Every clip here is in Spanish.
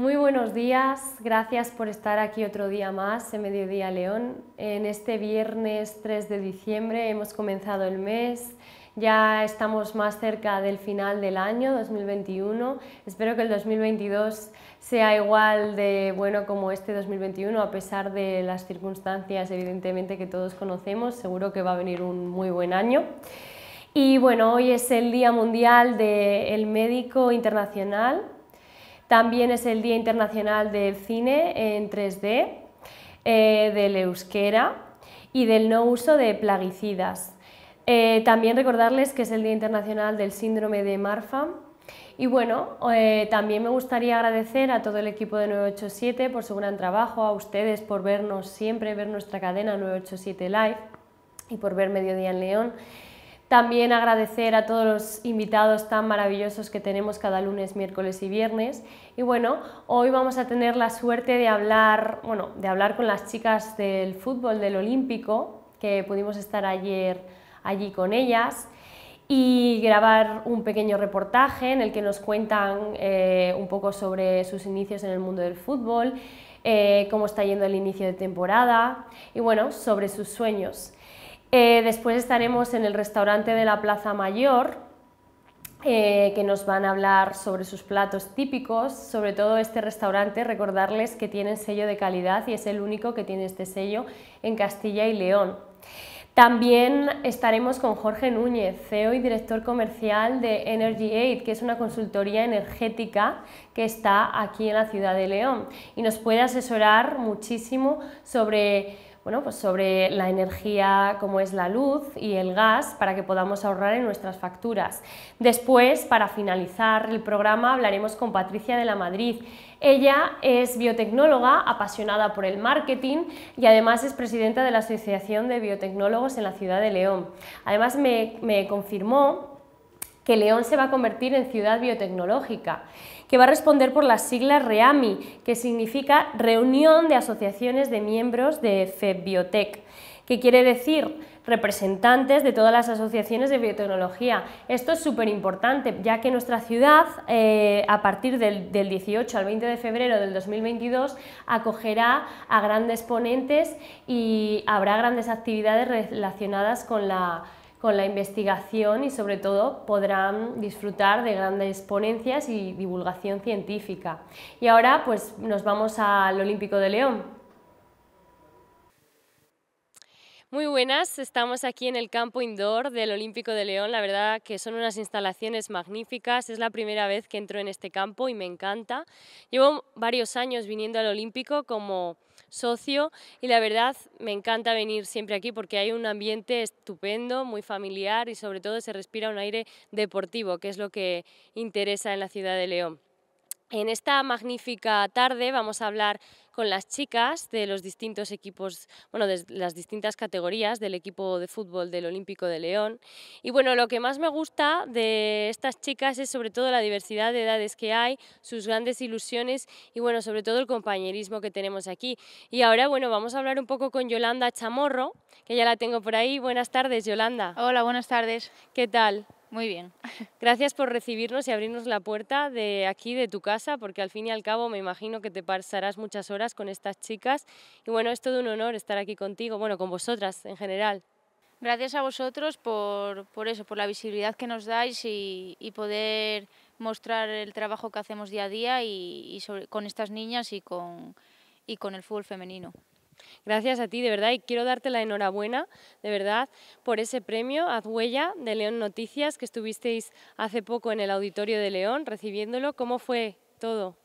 Muy buenos días, gracias por estar aquí otro día más en Mediodía León. En este viernes 3 de diciembre hemos comenzado el mes, ya estamos más cerca del final del año 2021. Espero que el 2022 sea igual de bueno como este 2021, a pesar de las circunstancias evidentemente que todos conocemos, seguro que va a venir un muy buen año. Y bueno, hoy es el Día Mundial del Médico Internacional, también es el Día Internacional del Cine en 3D, eh, del euskera y del no uso de plaguicidas. Eh, también recordarles que es el Día Internacional del Síndrome de Marfan. Y bueno, eh, también me gustaría agradecer a todo el equipo de 987 por su gran trabajo, a ustedes por vernos siempre, ver nuestra cadena 987 Live y por ver Mediodía en León. También agradecer a todos los invitados tan maravillosos que tenemos cada lunes, miércoles y viernes. Y bueno, hoy vamos a tener la suerte de hablar, de hablar con las chicas del fútbol del Olímpico, que pudimos estar ayer allí con ellas y grabar un pequeño reportaje en el que nos cuentan eh, un poco sobre sus inicios en el mundo del fútbol, eh, cómo está yendo el inicio de temporada y bueno, sobre sus sueños. Eh, después estaremos en el restaurante de la Plaza Mayor, eh, que nos van a hablar sobre sus platos típicos, sobre todo este restaurante, recordarles que tienen sello de calidad y es el único que tiene este sello en Castilla y León. También estaremos con Jorge Núñez, CEO y director comercial de Energy Aid, que es una consultoría energética que está aquí en la ciudad de León y nos puede asesorar muchísimo sobre bueno, pues sobre la energía como es la luz y el gas para que podamos ahorrar en nuestras facturas. Después, para finalizar el programa, hablaremos con Patricia de la Madrid. Ella es biotecnóloga, apasionada por el marketing y además es presidenta de la Asociación de Biotecnólogos en la ciudad de León. Además me, me confirmó que León se va a convertir en ciudad biotecnológica que va a responder por las siglas REAMI, que significa Reunión de Asociaciones de Miembros de Febiotec, que quiere decir representantes de todas las asociaciones de biotecnología. Esto es súper importante, ya que nuestra ciudad, eh, a partir del, del, 18 al 20 de febrero del 2022, acogerá a grandes ponentes y habrá grandes actividades relacionadas con la con la investigación y sobre todo podrán disfrutar de grandes ponencias y divulgación científica. Y ahora pues nos vamos al Olímpico de León. Muy buenas, estamos aquí en el campo indoor del Olímpico de León, la verdad que son unas instalaciones magníficas, es la primera vez que entro en este campo y me encanta. Llevo varios años viniendo al Olímpico como socio y la verdad me encanta venir siempre aquí porque hay un ambiente estupendo, muy familiar y sobre todo se respira un aire deportivo, que es lo que interesa en la ciudad de León. En esta magnífica tarde vamos a hablar con las chicas de los distintos equipos, bueno, de las distintas categorías del equipo de fútbol del Olímpico de León. Y bueno, lo que más me gusta de estas chicas es sobre todo la diversidad de edades que hay, sus grandes ilusiones y bueno, sobre todo el compañerismo que tenemos aquí. Y ahora, bueno, vamos a hablar un poco con Yolanda Chamorro, que ya la tengo por ahí. Buenas tardes, Yolanda. Hola, buenas tardes. ¿Qué tal? Muy bien. Gracias por recibirnos y abrirnos la puerta de aquí, de tu casa, porque al fin y al cabo me imagino que te pasarás muchas horas con estas chicas. Y bueno, es todo un honor estar aquí contigo, bueno, con vosotras en general. Gracias a vosotros por, eso, por la visibilidad que nos dais y, poder mostrar el trabajo que hacemos día a día y, con estas niñas y con, y con el fútbol femenino. Gracias a ti, de verdad, y quiero darte la enhorabuena, de verdad, por ese premio Haz Huella de León Noticias que estuvisteis hace poco en el Auditorio de León recibiéndolo. ¿Cómo fue todo?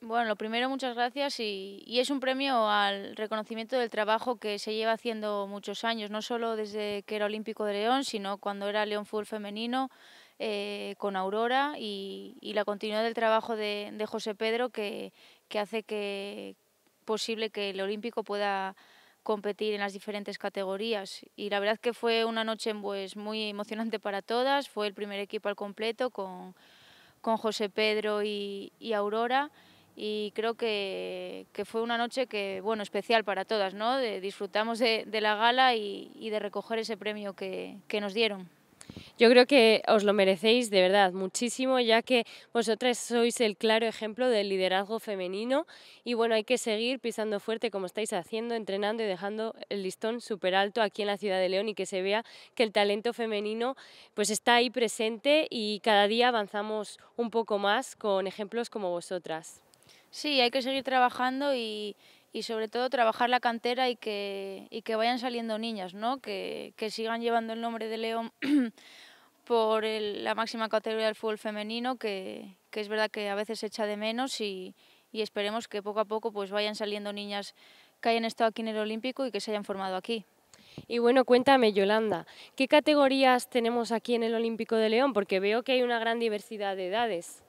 Bueno, lo primero, muchas gracias y, es un premio al reconocimiento del trabajo que se lleva haciendo muchos años, no solo desde que era Olímpico de León, sino cuando era León Fútbol Femenino eh, con Aurora y, la continuidad del trabajo de, José Pedro que hace que, posible que el olímpico pueda competir en las diferentes categorías. Y la verdad que fue una noche pues, muy emocionante para todas, fue el primer equipo al completo con, José Pedro y, Aurora y creo que, fue una noche que, bueno, especial para todas, disfrutamos de, la gala y, de recoger ese premio que nos dieron. Yo creo que os lo merecéis de verdad muchísimo, ya que vosotras sois el claro ejemplo del liderazgo femenino y bueno, hay que seguir pisando fuerte como estáis haciendo, entrenando y dejando el listón súper alto aquí en la ciudad de León y que se vea que el talento femenino pues está ahí presente y cada día avanzamos un poco más con ejemplos como vosotras. Sí, hay que seguir trabajando y, y sobre todo trabajar la cantera y que, y que vayan saliendo niñas, ¿no? que, sigan llevando el nombre de León por la máxima categoría del fútbol femenino, que, es verdad que a veces se echa de menos y, y, esperemos que poco a poco pues vayan saliendo niñas que hayan estado aquí en el Olímpico y que se hayan formado aquí. Y bueno, cuéntame, Yolanda, ¿qué categorías tenemos aquí en el Olímpico de León? Porque veo que hay una gran diversidad de edades.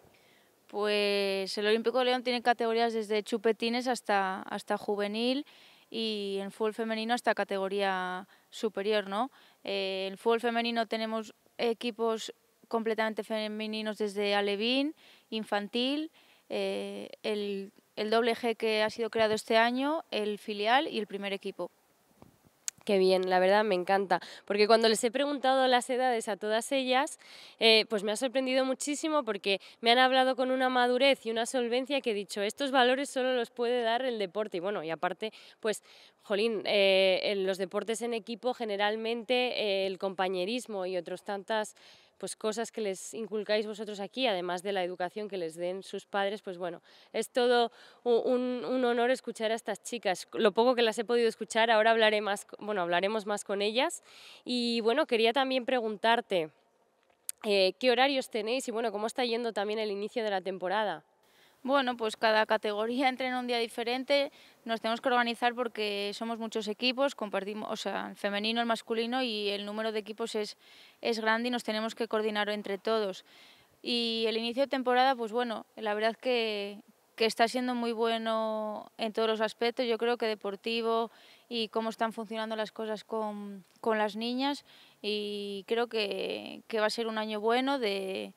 Pues el Olímpico de León tiene categorías desde chupetines hasta, juvenil y en fútbol femenino hasta categoría superior, ¿no? Eh, en fútbol femenino tenemos equipos completamente femeninos desde alevín, infantil, eh, el, el doble G que ha sido creado este año, el filial y el primer equipo. Qué bien, la verdad me encanta, porque cuando les he preguntado las edades a todas ellas, eh, pues me ha sorprendido muchísimo porque me han hablado con una madurez y una solvencia que he dicho, estos valores solo los puede dar el deporte. Y bueno, y aparte, pues, jolín, eh, en los deportes en equipo generalmente eh, el compañerismo y otros tantas pues cosas que les inculcáis vosotros aquí, además de la educación que les den sus padres, pues bueno, es todo un, honor escuchar a estas chicas. Lo poco que las he podido escuchar, ahora hablaré más, bueno, hablaremos más con ellas. Y bueno, quería también preguntarte eh, qué horarios tenéis y bueno, cómo está yendo también el inicio de la temporada. Bueno, pues cada categoría en un día diferente, nos tenemos que organizar porque somos muchos equipos, compartimos, o sea, el femenino, el masculino y el número de equipos es, es grande y nos tenemos que coordinar entre todos. Y el inicio de temporada, pues bueno, la verdad que, está siendo muy bueno en todos los aspectos, yo creo que deportivo y cómo están funcionando las cosas con, las niñas y creo que va a ser un año bueno de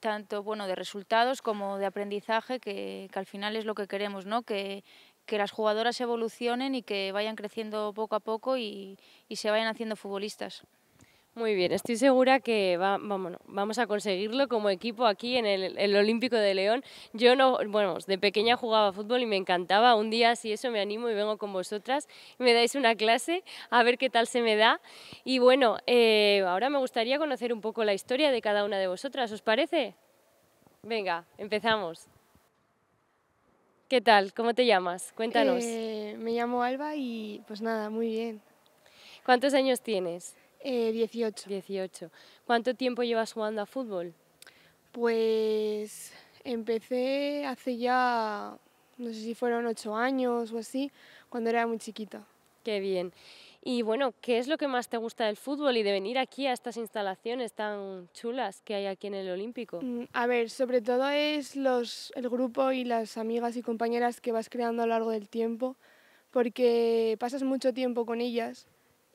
tanto bueno, de resultados como de aprendizaje, que, al final es lo que queremos, ¿no? que, las jugadoras evolucionen y que vayan creciendo poco a poco y, y se vayan haciendo futbolistas. Muy bien, estoy segura que vamos a conseguirlo como equipo aquí en el, Olímpico de León. Yo no, bueno, de pequeña jugaba fútbol y me encantaba. Un día, si eso, me animo y vengo con vosotras me dais una clase a ver qué tal se me da. Y bueno, eh, ahora me gustaría conocer un poco la historia de cada una de vosotras, ¿os parece? Venga, empezamos. ¿Qué tal? ¿Cómo te llamas? Cuéntanos. Eh, me llamo Alba y pues nada, muy bien. ¿Cuántos años tienes? 18. Eh, ¿Cuánto tiempo llevas jugando a fútbol? Pues empecé hace ya, no sé si fueron 8 años o así, cuando era muy chiquita. Qué bien. Y bueno, ¿qué es lo que más te gusta del fútbol y de venir aquí a estas instalaciones tan chulas que hay aquí en el Olímpico? Mm, a ver, sobre todo es los, el grupo y las amigas y compañeras que vas creando a lo largo del tiempo, porque pasas mucho tiempo con ellas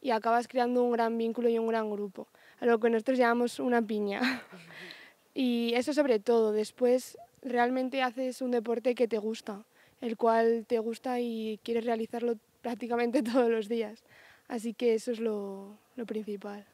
y acabas creando un gran vínculo y un gran grupo, a lo que nosotros llamamos una piña. y eso sobre todo, después realmente haces un deporte que te gusta, el cual te gusta y quieres realizarlo prácticamente todos los días. Así que eso es lo, principal.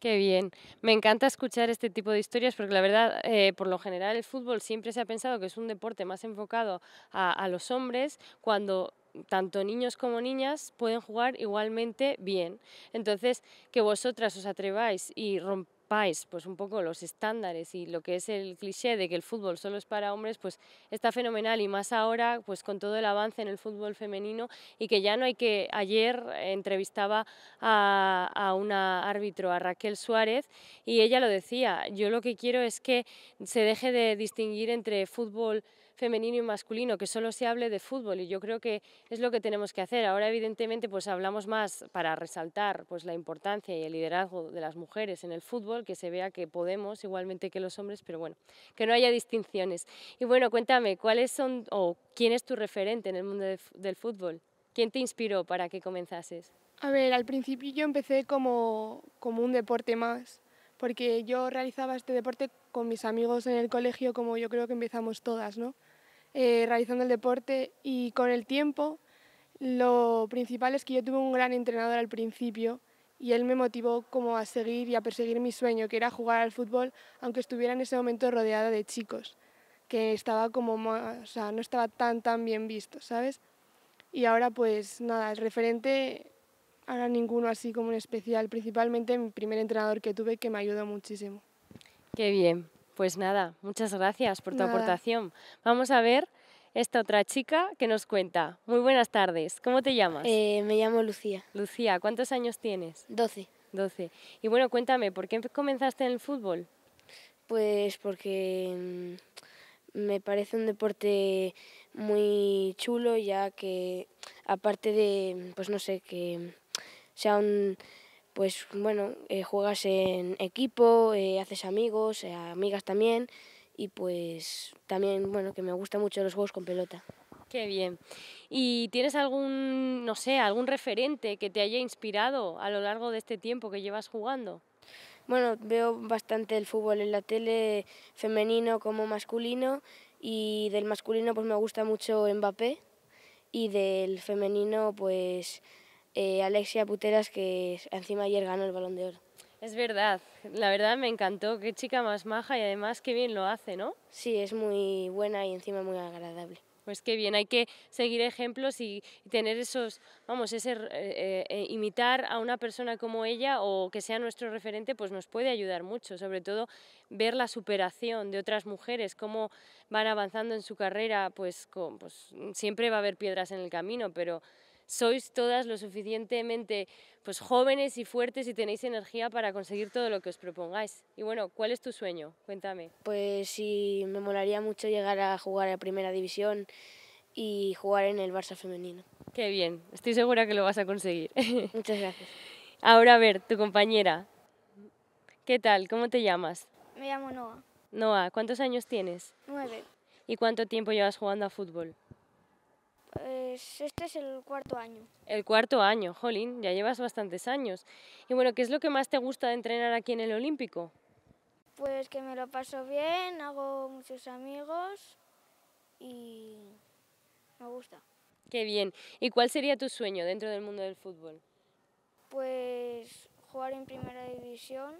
Qué bien. Me encanta escuchar este tipo de historias porque la verdad, eh, por lo general, el fútbol siempre se ha pensado que es un deporte más enfocado a, a los hombres, cuando tanto niños como niñas pueden jugar igualmente bien. Entonces, que vosotras os atreváis y rompáis pues un poco los estándares y lo que es el cliché de que el fútbol solo es para hombres, pues está fenomenal y más ahora pues con todo el avance en el fútbol femenino y que ya no hay que ayer entrevistaba a, a una árbitro, a Raquel Suárez y ella lo decía, yo lo que quiero es que se deje de distinguir entre fútbol femenino y masculino, que solo se hable de fútbol y yo creo que es lo que tenemos que hacer. Ahora evidentemente pues hablamos más para resaltar pues la importancia y el liderazgo de las mujeres en el fútbol, que se vea que podemos igualmente que los hombres, pero bueno, que no haya distinciones. Y bueno, cuéntame, ¿cuáles son o quién es tu referente en el mundo del fútbol? ¿Quién te inspiró para que comenzases? A ver, al principio yo empecé como, como un deporte más, porque yo realizaba este deporte con mis amigos en el colegio, como yo creo que empezamos todas, ¿no? Eh, realizando el deporte y con el tiempo lo principal es que yo tuve un gran entrenador al principio y él me motivó como a seguir y a perseguir mi sueño, que era jugar al fútbol, aunque estuviera en ese momento rodeada de chicos, que estaba como, no estaba tan tan bien visto, ¿sabes? Y ahora pues nada, el referente ahora ninguno así como en especial, principalmente mi primer entrenador que tuve que me ayudó muchísimo. Qué bien. Pues nada, muchas gracias por tu aportación. Vamos a ver esta otra chica que nos cuenta. Muy buenas tardes, ¿cómo te llamas? Eh, me llamo Lucía. Lucía, ¿cuántos años tienes? Doce. Doce. Y bueno, cuéntame, ¿por qué comenzaste en el fútbol? Pues porque mm, me parece un deporte muy chulo, ya que aparte de, pues no sé, que sea un pues bueno, eh, juegas en equipo, eh, haces amigos, eh, amigas también, y pues también, bueno, que me gustan mucho los juegos con pelota. Qué bien. ¿Y tienes algún, no sé, algún referente que te haya inspirado a lo largo de este tiempo que llevas jugando? Bueno, veo bastante el fútbol en la tele, femenino como masculino, y del masculino pues me gusta mucho Mbappé, y del femenino pues eh, Alexia Puteras, que encima ayer ganó el balón de oro. Es verdad, la verdad me encantó, qué chica más maja y además qué bien lo hace, ¿no? Sí, es muy buena y encima muy agradable. Pues qué bien, hay que seguir ejemplos y tener esos, vamos, ese, eh, eh, imitar a una persona como ella o que sea nuestro referente, pues nos puede ayudar mucho, sobre todo ver la superación de otras mujeres, cómo van avanzando en su carrera, pues, pues siempre va a haber piedras en el camino, pero sois todas lo suficientemente pues, jóvenes y fuertes y tenéis energía para conseguir todo lo que os propongáis. Y bueno, ¿cuál es tu sueño? Cuéntame. Pues sí, me molaría mucho llegar a jugar a Primera División y jugar en el Barça femenino. Qué bien, estoy segura que lo vas a conseguir. Muchas gracias. Ahora a ver, tu compañera. ¿Qué tal? ¿Cómo te llamas? Me llamo Noa. Noa, ¿cuántos años tienes? Nueve. ¿Y cuánto tiempo llevas jugando a fútbol? este es el cuarto año. El cuarto año, jolín, ya llevas bastantes años. Y bueno, ¿qué es lo que más te gusta de entrenar aquí en el Olímpico? Pues que me lo paso bien, hago muchos amigos y me gusta. Qué bien. ¿Y cuál sería tu sueño dentro del mundo del fútbol? Pues jugar en primera división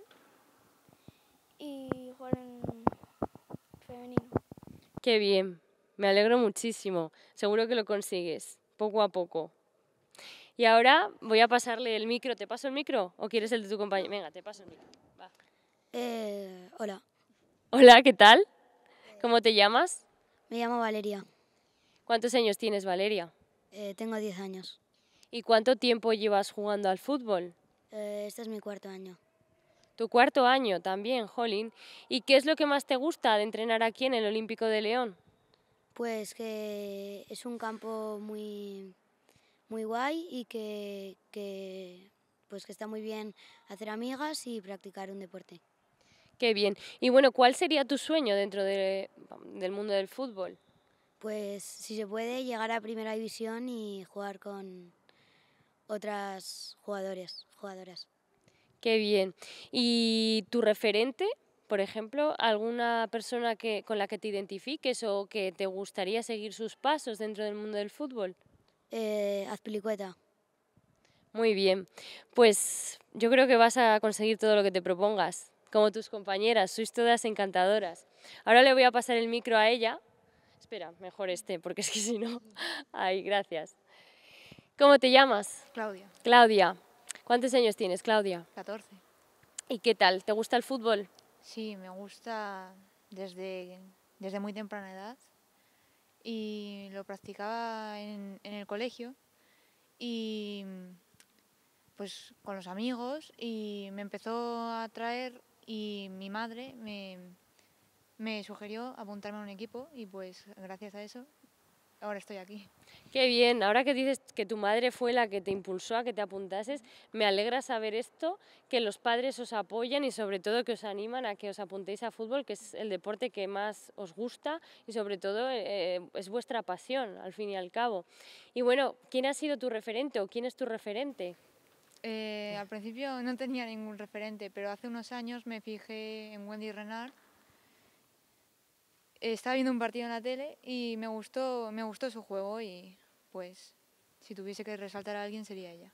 y jugar en femenino. Qué bien. Me alegro muchísimo. Seguro que lo consigues, poco a poco. Y ahora voy a pasarle el micro. ¿Te paso el micro o quieres el de tu compañero? Venga, te paso el micro. Eh, hola. Hola, ¿qué tal? ¿Cómo te llamas? Me llamo Valeria. ¿Cuántos años tienes, Valeria? Eh, tengo 10 años. ¿Y cuánto tiempo llevas jugando al fútbol? Eh, este es mi cuarto año. Tu cuarto año también, Jolín. ¿Y qué es lo que más te gusta de entrenar aquí en el Olímpico de León? Pues que es un campo muy, muy guay y que, pues que está muy bien hacer amigas y practicar un deporte. Qué bien. Y bueno, ¿cuál sería tu sueño dentro del mundo del fútbol? Pues si se puede, llegar a primera división y jugar con otras jugadores, jugadoras. Qué bien. ¿Y tu referente por ejemplo, alguna persona que, con la que te identifiques o que te gustaría seguir sus pasos dentro del mundo del fútbol. Haz eh, Azpilicueta. Muy bien, pues yo creo que vas a conseguir todo lo que te propongas, como tus compañeras, sois todas encantadoras. Ahora le voy a pasar el micro a ella. Espera, mejor este, porque es que si no... Ay, gracias. ¿Cómo te llamas? Claudia. Claudia. ¿Cuántos años tienes, Claudia? 14. ¿Y qué tal? ¿Te gusta el fútbol? Sí, me gusta desde, muy temprana edad y lo practicaba en, el colegio y pues con los amigos y me empezó a atraer y mi madre me sugirió apuntarme a un equipo y pues gracias a eso ahora estoy aquí. Qué bien, ahora que dices que tu madre fue la que te impulsó a que te apuntases, me alegra saber esto, que los padres os apoyan y sobre todo que os animan a que os apuntéis a fútbol, que es el deporte que más os gusta y sobre todo eh, eh, es vuestra pasión, al fin y al cabo. Y bueno, ¿quién ha sido tu referente o quién es tu referente? Eh, al principio no tenía ningún referente, pero hace unos años me fijé en Wendy Renard estaba viendo un partido en la tele y me gustó, me gustó su juego y pues si tuviese que resaltar a alguien sería ella.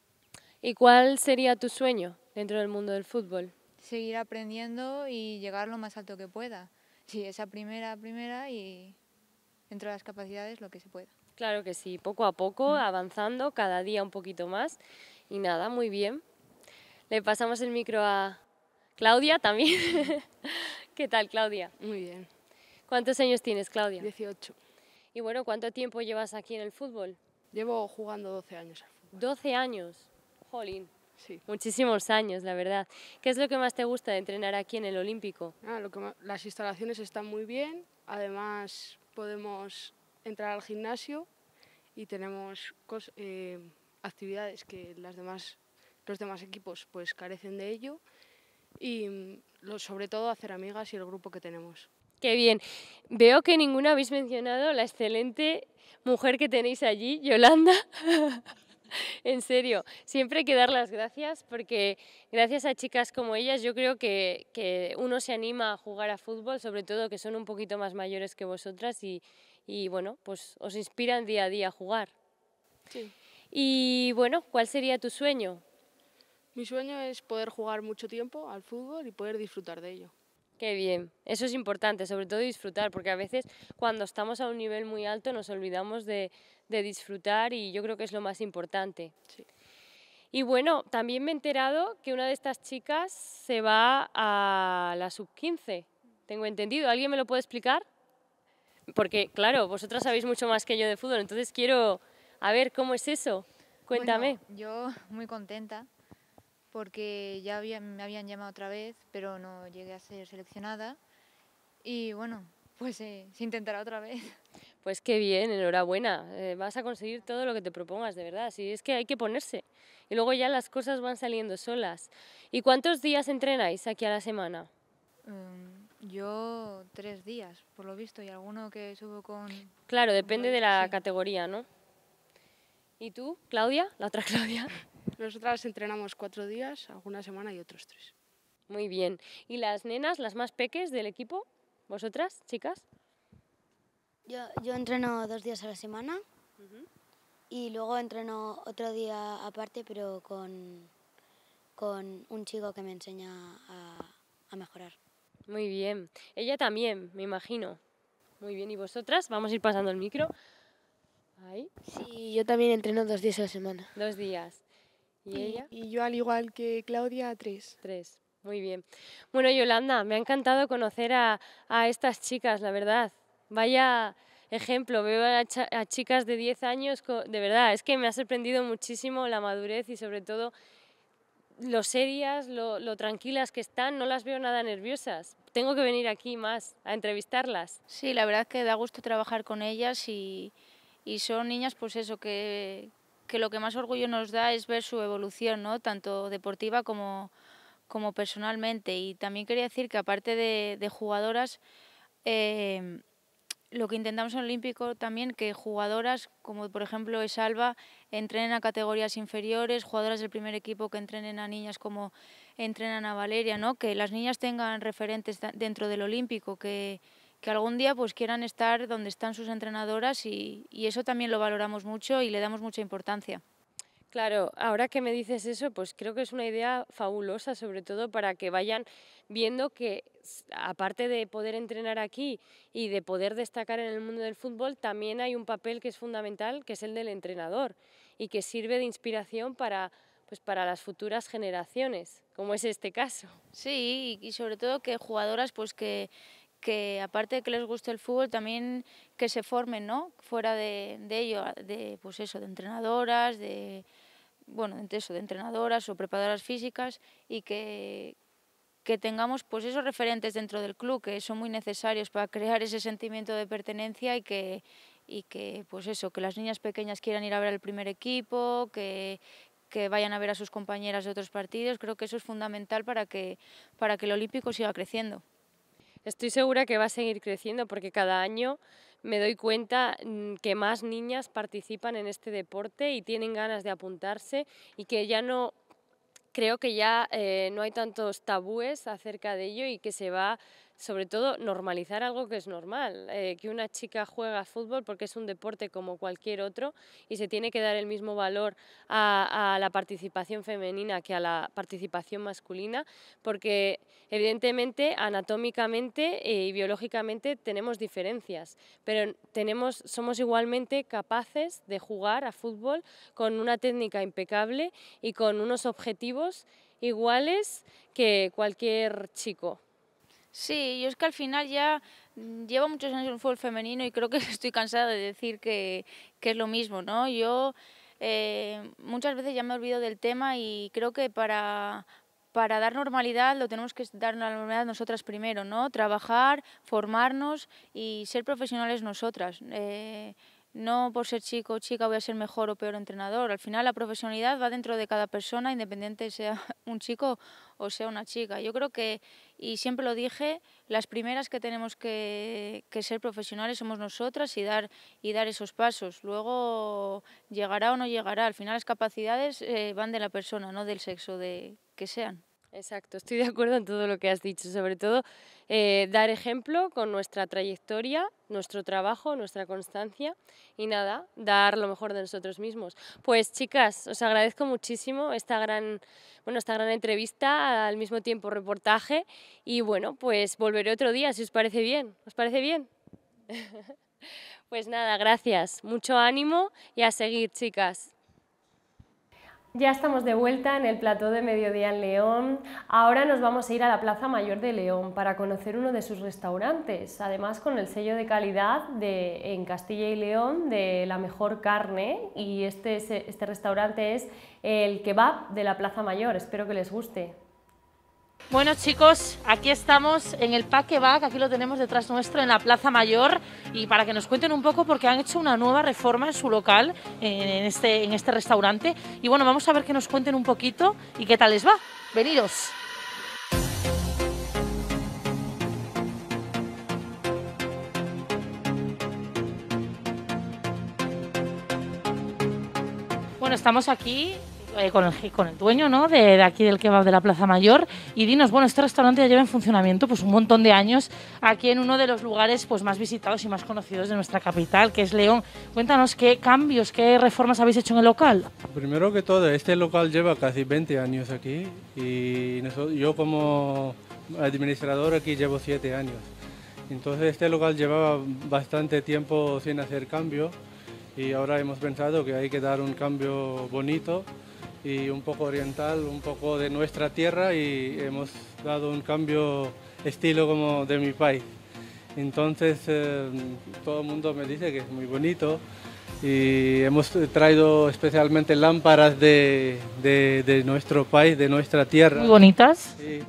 ¿Y cuál sería tu sueño dentro del mundo del fútbol? Seguir aprendiendo y llegar lo más alto que pueda. Sí, esa primera, primera y dentro de las capacidades lo que se pueda. Claro que sí, poco a poco, mm. avanzando, cada día un poquito más. Y nada, muy bien. Le pasamos el micro a Claudia también. ¿Qué tal, Claudia? Muy bien. ¿Cuántos años tienes, Claudia? 18. Y bueno, ¿cuánto tiempo llevas aquí en el fútbol? Llevo jugando 12 años al fútbol. 12 años, jolín. Sí. Muchísimos años, la verdad. ¿Qué es lo que más te gusta de entrenar aquí en el Olímpico? Ah, lo que las instalaciones están muy bien, además podemos entrar al gimnasio y tenemos eh, actividades que las demás, los demás equipos pues carecen de ello y mm, sobre todo hacer amigas y el grupo que tenemos. Qué bien. Veo que ninguna habéis mencionado la excelente mujer que tenéis allí, Yolanda. en serio, siempre hay que dar las gracias porque gracias a chicas como ellas yo creo que, uno se anima a jugar a fútbol, sobre todo que son un poquito más mayores que vosotras y, y bueno, pues os inspiran día a día a jugar. Sí. Y bueno, ¿cuál sería tu sueño? Mi sueño es poder jugar mucho tiempo al fútbol y poder disfrutar de ello. Qué bien, eso es importante, sobre todo disfrutar, porque a veces cuando estamos a un nivel muy alto nos olvidamos de, disfrutar y yo creo que es lo más importante. Y bueno, también me he enterado que una de estas chicas se va a la sub-15, tengo entendido. ¿Alguien me lo puede explicar? Porque claro, vosotras sabéis mucho más que yo de fútbol, entonces quiero a ver cómo es eso. Cuéntame. yo muy contenta porque ya me habían llamado otra vez, pero no llegué a ser seleccionada. Y bueno, pues se intentará otra vez. Pues qué bien, enhorabuena. Eh, vas a conseguir todo lo que te propongas, de verdad. Si es que hay que ponerse. Y luego ya las cosas van saliendo solas. ¿Y cuántos días entrenáis aquí a la semana? Mm, yo tres días, por lo visto, y alguno que subo con... Claro, depende de la categoría, ¿no? ¿Y tú, Claudia? La otra Claudia. Nosotras entrenamos cuatro días, alguna semana y otros tres. Muy bien. ¿Y las nenas, las más peques del equipo? ¿Vosotras, chicas? Yo, yo entreno dos días a la semana y luego entreno otro día aparte, pero con, con un chico que me enseña a, mejorar. Muy bien. Ella también, me imagino. Muy bien. ¿Y vosotras? Vamos a ir pasando el micro. Ahí. Sí, yo también entreno dos días a la semana. Dos días. ¿Y, ella? Y yo, al igual que Claudia, tres. Tres, muy bien. Bueno, Yolanda, me ha encantado conocer a, estas chicas, la verdad. Vaya ejemplo, veo a, chicas de 10 años, de verdad, es que me ha sorprendido muchísimo la madurez y sobre todo lo serias, lo, tranquilas que están, no las veo nada nerviosas. Tengo que venir aquí más a entrevistarlas. Sí, la verdad que da gusto trabajar con ellas y, y son niñas, pues eso, que, que lo que más orgullo nos da es ver su evolución, ¿no? tanto deportiva como, como personalmente. Y también quería decir que aparte de, de jugadoras, em, lo que intentamos en Olímpico también, que jugadoras como por ejemplo Esalva entrenen a categorías inferiores, jugadoras del primer equipo que entrenen a niñas como entrenan a Valeria, ¿no? que las niñas tengan referentes dentro del Olímpico, que, que algún día pues quieran estar donde están sus entrenadoras y, eso también lo valoramos mucho y le damos mucha importancia. Claro, ahora que me dices eso, pues creo que es una idea fabulosa, sobre todo para que vayan viendo que aparte de poder entrenar aquí y de poder destacar en el mundo del fútbol, también hay un papel que es fundamental, que es el del entrenador y que sirve de inspiración para pues para las futuras generaciones, como es este caso. Sí, y sobre todo que jugadoras pues que que aparte de que les guste el fútbol, también que se formen, ¿no? Fuera de, ello, de, pues eso, de entrenadoras, de, bueno, de eso, de entrenadoras o preparadoras físicas y que, que tengamos pues esos referentes dentro del club que son muy necesarios para crear ese sentimiento de pertenencia y que, que pues eso, que las niñas pequeñas quieran ir a ver el primer equipo, que, vayan a ver a sus compañeras de otros partidos, creo que eso es fundamental para que, para que el Olímpico siga creciendo estoy segura que va a seguir creciendo porque cada año me doy cuenta mm, que más niñas participan en este deporte y tienen ganas de apuntarse y que ya no creo que ya eh, no hay tantos tabúes acerca de ello y que se va sobre todo normalizar algo que es normal, eh, que una chica juega fútbol porque es un deporte como cualquier otro y se tiene que dar el mismo valor a, la participación femenina que a la participación masculina, porque evidentemente anatómicamente eh, y biológicamente tenemos diferencias, pero somos igualmente capaces de jugar a fútbol con una técnica impecable y con unos objetivos iguales que cualquier chico. Sí, yo es que al final ya mm, llevo muchos años en el fútbol femenino y creo que estoy cansada de decir que, es lo mismo, ¿no? Yo eh, muchas veces ya me olvido del tema y creo que para, para dar normalidad lo tenemos que dar la normalidad nosotras primero, ¿no? Trabajar, formarnos y ser profesionales nosotras. Eh, no por ser chico o chica voy a ser mejor o peor entrenador. Al final la profesionalidad va dentro de cada persona, independiente sea un chico o sea una chica. Yo creo que, y siempre lo dije, las primeras que tenemos que, que ser profesionales somos nosotras y dar, y dar esos pasos. Luego llegará o no llegará. Al final las capacidades eh, van de la persona, no del sexo de que sean. Exacto, estoy de acuerdo en todo lo que has dicho, sobre todo eh, dar ejemplo con nuestra trayectoria, nuestro trabajo, nuestra constancia y nada, dar lo mejor de nosotros mismos. Pues chicas, os agradezco muchísimo esta gran, bueno, esta gran entrevista, al mismo tiempo reportaje y bueno, pues volveré otro día si os parece bien. ¿Os parece bien? pues nada, gracias, mucho ánimo y a seguir chicas. Ya estamos de vuelta en el plató de mediodía en León. Ahora nos vamos a ir a la Plaza Mayor de León para conocer uno de sus restaurantes, además con el sello de calidad en Castilla y León de la mejor carne y este, este restaurante es el kebab de la Plaza Mayor. Espero que les guste. Bueno chicos, aquí estamos en el Paque Back, aquí lo tenemos detrás nuestro en la Plaza Mayor y para que nos cuenten un poco porque han hecho una nueva reforma en su local, en este, en este restaurante y bueno, vamos a ver que nos cuenten un poquito y qué tal les va. venidos Bueno, estamos aquí eh, con, el, dueño ¿no? de, aquí del que va de la Plaza Mayor. Y dinos, bueno, este restaurante ya lleva en funcionamiento pues un montón de años aquí en uno de los lugares pues, más visitados y más conocidos de nuestra capital, que es León. Cuéntanos qué cambios, qué reformas habéis hecho en el local. Primero que todo, este local lleva casi 20 años aquí y yo como administrador aquí llevo 7 años. Entonces este local llevaba bastante tiempo sin hacer cambio y ahora hemos pensado que hay que dar un cambio bonito y un poco oriental, un poco de nuestra tierra y hemos dado un cambio estilo como de mi país. Entonces eh, todo el mundo me dice que es muy bonito y hemos traído especialmente lámparas de, de, nuestro país, de nuestra tierra. Muy bonitas. Y,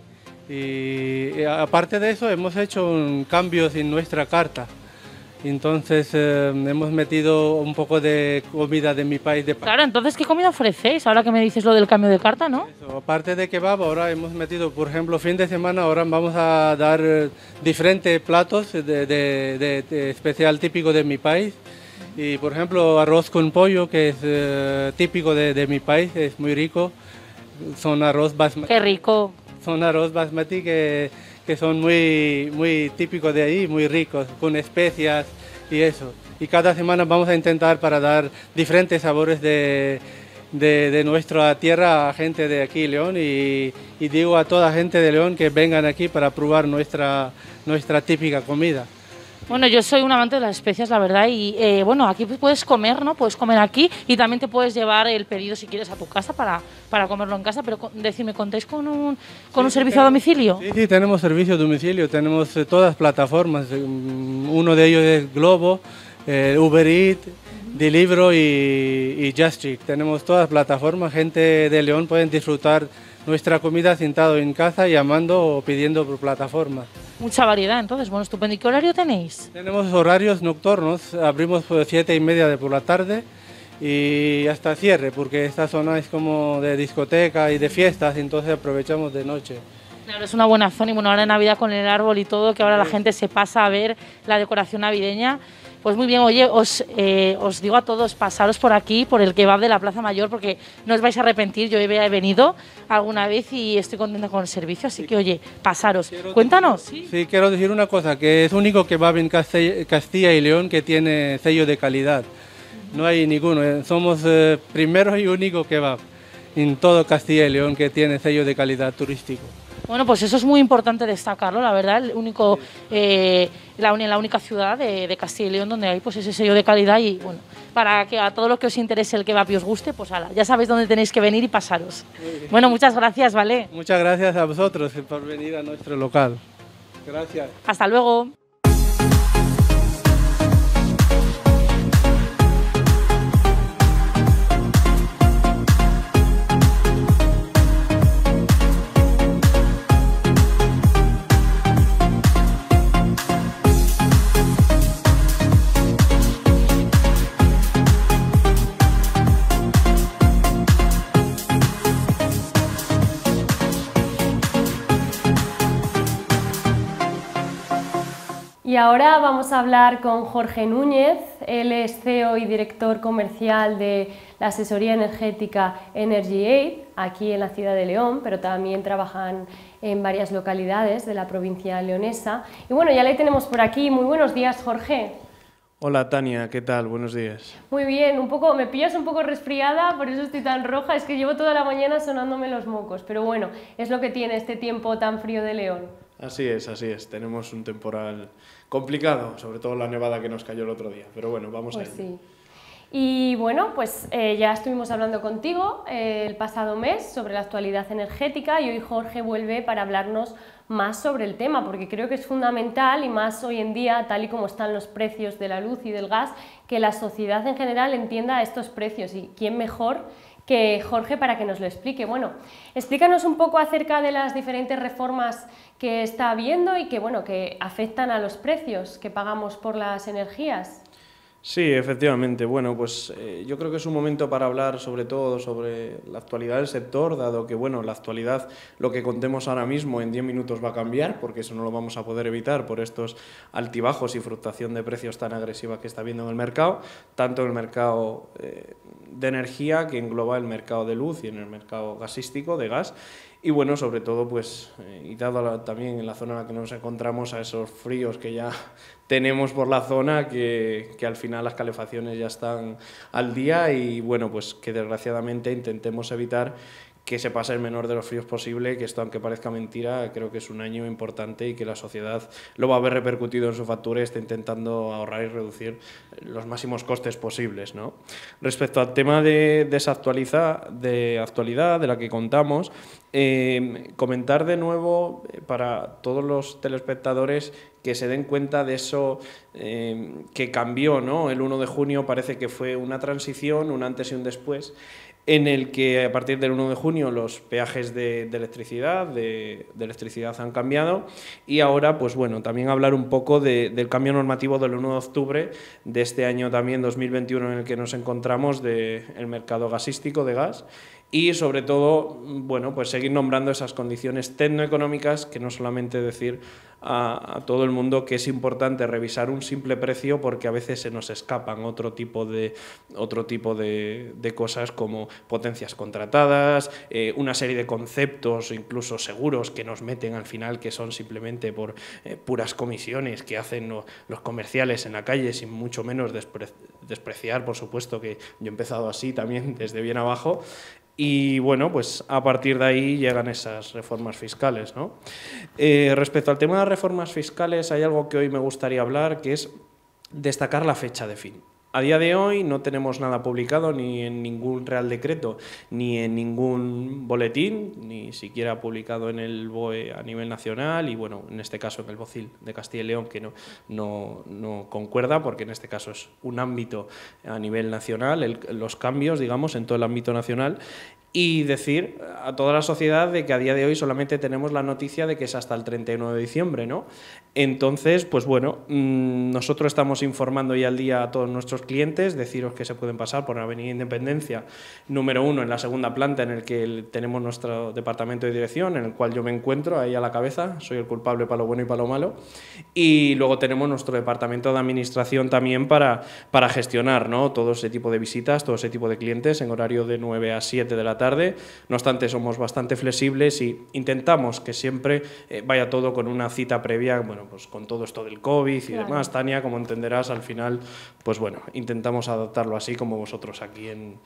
eh, aparte de eso hemos hecho un cambio en nuestra carta. Entonces em, hemos metido un poco de comida de mi país Claro, entonces ¿qué comida ofrecéis? Ahora que me dices lo del cambio de carta, ¿no? aparte de kebab, ahora hemos metido, por ejemplo, fin de semana, ahora vamos a dar eh, diferentes platos de, de, especial típico de mi país. Y por ejemplo, arroz con pollo, que es eh, típico de, mi país, es muy rico. Son arroz basmati. Qué rico. Son arroz basmati que que son muy, muy típicos de ahí, muy ricos, con especias y eso. Y cada semana vamos a intentar para dar diferentes sabores de, nuestra tierra a gente de aquí, León, y, y, digo a toda gente de León que vengan aquí para probar nuestra, nuestra típica comida. Bueno, yo soy un amante de las especias, la verdad, y eh, bueno, aquí puedes comer, ¿no? Puedes comer aquí y también te puedes llevar el pedido si quieres a tu casa para, comerlo en casa, pero decime ¿contáis con un, con un servicio a domicilio? Sí, sí, tenemos servicio a domicilio, tenemos eh, todas plataformas, eh, mm, uno de ellos es Globo, Uber Eats, Dilibro y, y Just Tenemos todas plataformas, gente de León pueden disfrutar nuestra comida sentado en casa, llamando o pidiendo por plataforma. Mucha variedad, entonces, bueno, estupendo. ¿Y qué horario tenéis? Tenemos horarios nocturnos, abrimos por pues, siete y media de por la tarde y hasta cierre, porque esta zona es como de discoteca y de fiestas, entonces aprovechamos de noche. Claro, es una buena zona y bueno, ahora en Navidad con el árbol y todo, que ahora la gente se pasa a ver la decoración navideña. Pues muy bien, oye, eh, os, digo a todos, pasaros por aquí, por el kebab de la Plaza Mayor, porque no os vais a arrepentir. Yo he venido alguna vez y estoy contenta con el servicio, así que oye, pasaros. Cuéntanos. ¿sí? quiero decir una cosa, que es único kebab en Castilla y León que tiene sello de calidad. No hay ninguno, eh. somos eh, primeros primero y único kebab en todo Castilla y León que tiene sello de calidad turístico. Bueno, pues eso es muy importante destacarlo, la verdad, el único la, la única ciudad de, Castilla y León donde hay pues ese sello de calidad y bueno, para que a todos los que os interese el kebab y os guste, pues ya sabéis dónde tenéis que venir y pasaros. Bueno, muchas gracias, ¿vale? Muchas gracias a vosotros eh, por venir a nuestro local. Gracias. Hasta luego. Y ahora vamos a hablar con Jorge Núñez, él es CEO y director comercial de la asesoría energética Energy aquí en la ciudad de León, pero también trabajan en varias localidades de la provincia leonesa. Y bueno, ya le tenemos por aquí. Muy buenos días, Jorge. Hola Tania, ¿qué tal? Buenos días. Muy bien, un poco, me pillas un poco resfriada, por eso estoy tan roja, es que llevo toda la mañana sonándome los mocos, pero bueno, es lo que tiene este tiempo tan frío de León. Así es, así es, tenemos un temporal complicado, sobre todo la nevada que nos cayó el otro día. Pero bueno, vamos pues a ir. Y bueno, pues eh, ya estuvimos hablando contigo eh, el pasado mes sobre la actualidad energética y hoy Jorge vuelve para hablarnos más sobre el tema, porque creo que es fundamental y más hoy en día, tal y como están los precios de la luz y del gas, que la sociedad en general entienda estos precios y quién mejor que Jorge para que nos lo explique. Bueno, explícanos un poco acerca de las diferentes reformas que está habiendo y que, bueno, que afectan a los precios que pagamos por las energías. Sí, efectivamente. Bueno, pues eh, yo creo que es un momento para hablar sobre todo sobre la actualidad del sector, dado que bueno, la actualidad, lo que contemos ahora mismo en 10 minutos va a cambiar, porque eso no lo vamos a poder evitar por estos altibajos y fluctuación de precios tan agresiva que está habiendo en el mercado, tanto en el mercado eh, de energía que engloba el mercado de luz y en el mercado gasístico de gas. Y bueno, sobre todo, pues, eh, y dado también en la zona en la que nos encontramos, a esos fríos que ya tenemos por la zona, que, que, al final las calefacciones ya están al día y bueno, pues que desgraciadamente intentemos evitar que se pase el menor de los fríos posible, que esto aunque parezca mentira, creo que es un año importante y que la sociedad lo va a haber repercutido en su factura y está intentando ahorrar y reducir los máximos costes posibles. ¿no? Respecto al tema de, desactualidad de actualidad de la que contamos, em, comentar de nuevo eh, para todos los telespectadores que se den cuenta de eso em, que cambió, ¿no? El 1 de junio parece que fue una transición, un antes y un después en el que a partir del 1 de junio los peajes de, electricidad, de, electricidad han cambiado y ahora, pues bueno, también hablar un poco del cambio normativo del 1 de octubre de este año también 2021 en el que nos encontramos del mercado gasístico de gas y sobre todo, mm, bueno, pues seguir nombrando esas condiciones tecnoeconómicas que no solamente decir a, todo el mundo que es importante revisar un simple precio porque a veces se nos escapan otro tipo de, otro tipo de, cosas como potencias contratadas, eh, una serie de conceptos, incluso seguros que nos meten al final que son simplemente por eh, puras comisiones que hacen los, comerciales en la calle, sin mucho menos despreciar, por supuesto que yo he empezado así también desde bien abajo. Y bueno, pues a partir de ahí llegan esas reformas fiscales. ¿no? Eh, respecto al tema de las reformas fiscales, hay algo que hoy me gustaría hablar, que es destacar la fecha de fin. A día de hoy no tenemos nada publicado ni en ningún Real Decreto, ni en ningún boletín, ni siquiera publicado en el BOE a nivel nacional y, bueno, en este caso en el BOCIL de Castilla y León, que no, no, concuerda porque en este caso es un ámbito a nivel nacional, los cambios, digamos, en todo el ámbito nacional y decir a toda la sociedad de que a día de hoy solamente tenemos la noticia de que es hasta el 31 de diciembre, ¿no? Entonces, pues bueno, mm, nosotros estamos informando ya al día a todos nuestros clientes, deciros que se pueden pasar por la Avenida Independencia número uno en la segunda planta en el que tenemos nuestro departamento de dirección, en el cual yo me encuentro ahí a la cabeza, soy el culpable para lo bueno y para lo malo, y luego tenemos nuestro departamento de administración también para, para gestionar ¿no? todo ese tipo de visitas, todo ese tipo de clientes en horario de 9 a 7 de la tarde, no obstante somos bastante flexibles y intentamos que siempre eh, vaya todo con una cita previa, bueno, pues con todo esto del COVID y demás, Tania, como entenderás, al final, pues bueno, intentamos adaptarlo así como vosotros aquí en,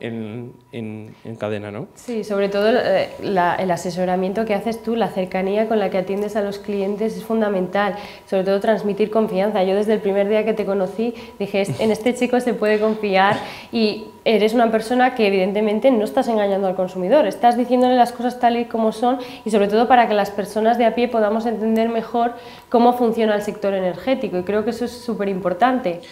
en, en, cadena, ¿no? Sí, sobre todo eh, el asesoramiento que haces tú, la cercanía con la que atiendes a los clientes es fundamental, sobre todo transmitir confianza. Yo desde el primer día que te conocí dije, en este chico se puede confiar y eres una persona que evidentemente no estás engañando al consumidor, estás diciéndole las cosas tal y como son y sobre todo para que las personas de a pie podamos entender mejor cómo funciona el sector energético y creo que eso es súper importante.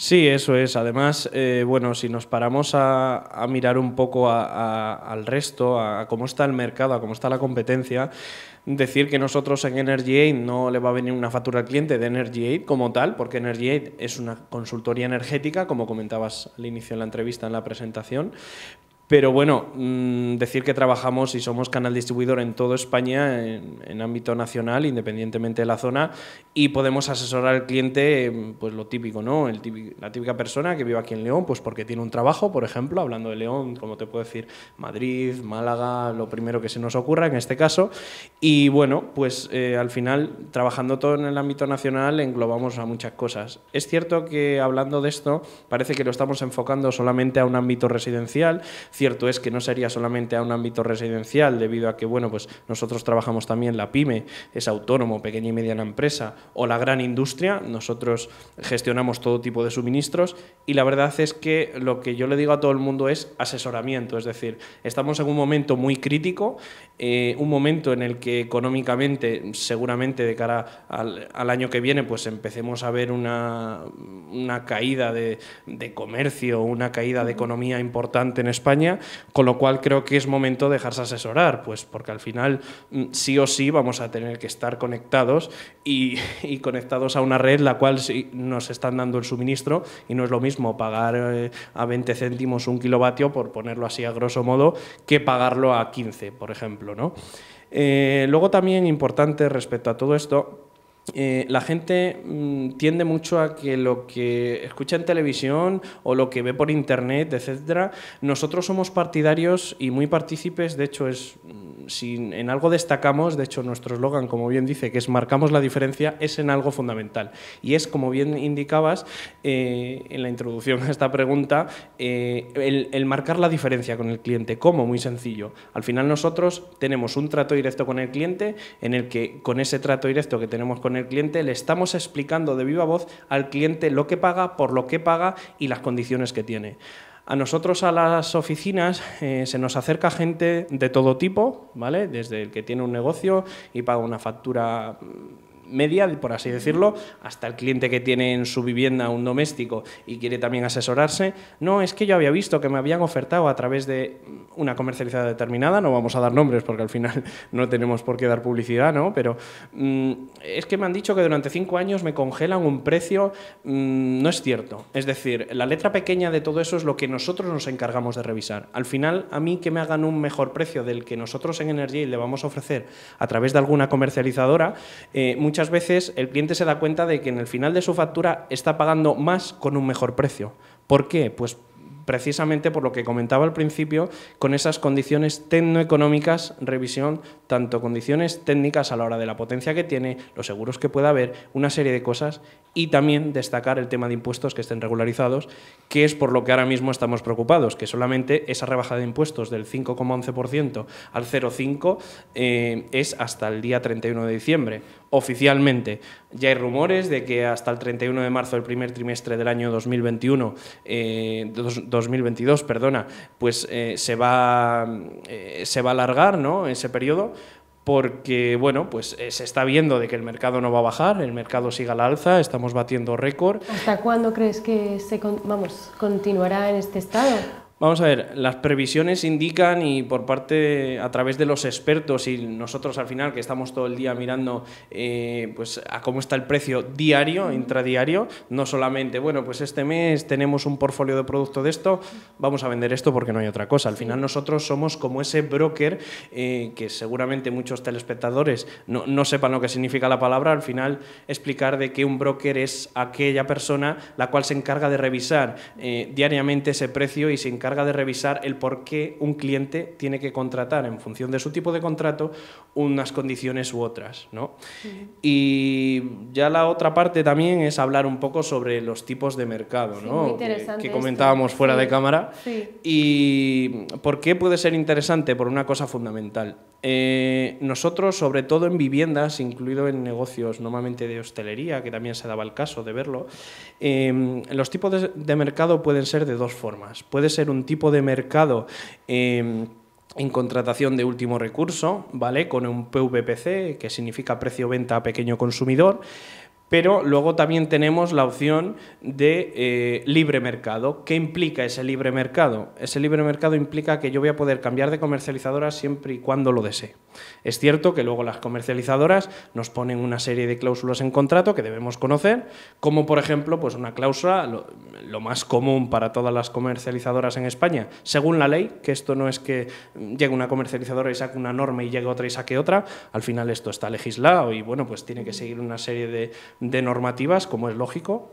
Sí, eso es. Además, eh, bueno, si nos paramos a, mirar un poco al resto, a, cómo está el mercado, a cómo está la competencia, decir que nosotros en Energy no le va a venir una factura al cliente de Energy Aid como tal, porque Energy Aid es una consultoría energética, como comentabas al inicio de la entrevista, en la presentación, pero bueno, mm, decir que trabajamos y somos canal distribuidor en toda España, en, ámbito nacional, independientemente de la zona, y podemos asesorar al cliente, mm, pues lo típico, ¿no? El la típica persona que vive aquí en León, pues porque tiene un trabajo, por ejemplo, hablando de León, como te puedo decir, Madrid, Málaga, lo primero que se nos ocurra en este caso. Y bueno, pues eh, al final, trabajando todo en el ámbito nacional, englobamos a muchas cosas. Es cierto que hablando de esto, parece que lo estamos enfocando solamente a un ámbito residencial Cierto es que no sería solamente a un ámbito residencial, debido a que bueno, pues nosotros trabajamos también la pyme, es autónomo, pequeña y mediana empresa, o la gran industria, nosotros gestionamos todo tipo de suministros y la verdad es que lo que yo le digo a todo el mundo es asesoramiento, es decir, estamos en un momento muy crítico, eh, un momento en el que económicamente, seguramente de cara al, año que viene, pues empecemos a ver una, caída de, de comercio, una caída de economía importante en España, con lo cual creo que es momento de dejarse asesorar, pues porque al final mm, sí o sí vamos a tener que estar conectados y, conectados a una red la cual nos están dando el suministro y no es lo mismo pagar eh, a 20 céntimos un kilovatio, por ponerlo así a grosso modo, que pagarlo a 15, por ejemplo. ¿no? Eh, luego también importante respecto a todo esto, eh, la gente mm, tiende mucho a que lo que escucha en televisión o lo que ve por internet, etcétera, nosotros somos partidarios y muy partícipes, de hecho es mm, si en algo destacamos, de hecho nuestro eslogan, como bien dice, que es marcamos la diferencia, es en algo fundamental. Y es, como bien indicabas eh, en la introducción a esta pregunta, eh, el, marcar la diferencia con el cliente. ¿Cómo? Muy sencillo. Al final nosotros tenemos un trato directo con el cliente en el que con ese trato directo que tenemos con el el cliente, le estamos explicando de viva voz al cliente lo que paga, por lo que paga y las condiciones que tiene. A nosotros a las oficinas eh, se nos acerca gente de todo tipo, ¿vale? Desde el que tiene un negocio y paga una factura mm, media, por así decirlo, hasta el cliente que tiene en su vivienda un doméstico y quiere también asesorarse. No, es que yo había visto que me habían ofertado a través de una comercializada determinada, no vamos a dar nombres porque al final no tenemos por qué dar publicidad, ¿no? Pero mm, es que me han dicho que durante cinco años me congelan un precio, mm, no es cierto. Es decir, la letra pequeña de todo eso es lo que nosotros nos encargamos de revisar. Al final, a mí que me hagan un mejor precio del que nosotros en Energy le vamos a ofrecer a través de alguna comercializadora, eh, muchas veces el cliente se da cuenta de que en el final de su factura está pagando más con un mejor precio. ¿Por qué? Pues precisamente por lo que comentaba al principio, con esas condiciones tecnoeconómicas, revisión tanto condiciones técnicas a la hora de la potencia que tiene, los seguros que pueda haber, una serie de cosas y también destacar el tema de impuestos que estén regularizados, que es por lo que ahora mismo estamos preocupados, que solamente esa rebaja de impuestos del 5,11% al 0,5% eh, es hasta el día 31 de diciembre, oficialmente. Ya hay rumores de que hasta el 31 de marzo del primer trimestre del año 2021, 2022, eh, perdona, pues eh, se, va, se va a alargar ¿no? ese periodo porque bueno, pues eh, se está viendo de que el mercado no va a bajar, el mercado sigue a la alza, estamos batiendo récord. ¿Hasta cuándo crees que se vamos, continuará en este estado? Vamos a ver, las previsiones indican y por parte, a través de los expertos y nosotros al final que estamos todo el día mirando eh, pues a cómo está el precio diario, intradiario, no solamente, bueno, pues este mes tenemos un portfolio de producto de esto, vamos a vender esto porque no hay otra cosa. Al final nosotros somos como ese broker eh, que seguramente muchos telespectadores no, sepan lo que significa la palabra, al final explicar de que un broker es aquella persona la cual se encarga de revisar eh, diariamente ese precio y se encarga de revisar el por qué un cliente tiene que contratar en función de su tipo de contrato unas condiciones u otras. Y ya la otra parte también es hablar un poco sobre los tipos de mercado que, comentábamos fuera de cámara. ¿Y por qué puede ser interesante? Por una cosa fundamental. Eh, nosotros, sobre todo en viviendas, incluido en negocios normalmente de hostelería, que también se daba el caso de verlo, eh, los tipos de, mercado pueden ser de dos formas. Puede ser un tipo de mercado em, en contratación de último recurso, ¿vale? Con un PVPC, que significa precio venta a pequeño consumidor, pero luego también tenemos la opción de eh, libre mercado. ¿Qué implica ese libre mercado? Ese libre mercado implica que yo voy a poder cambiar de comercializadora siempre y cuando lo desee. Es cierto que luego las comercializadoras nos ponen una serie de cláusulas en contrato que debemos conocer, como por ejemplo pues una cláusula, lo, más común para todas las comercializadoras en España, según la ley, que esto no es que llegue una comercializadora y saque una norma y llegue otra y saque otra, al final esto está legislado y bueno, pues tiene que seguir una serie de de normativas, como es lógico,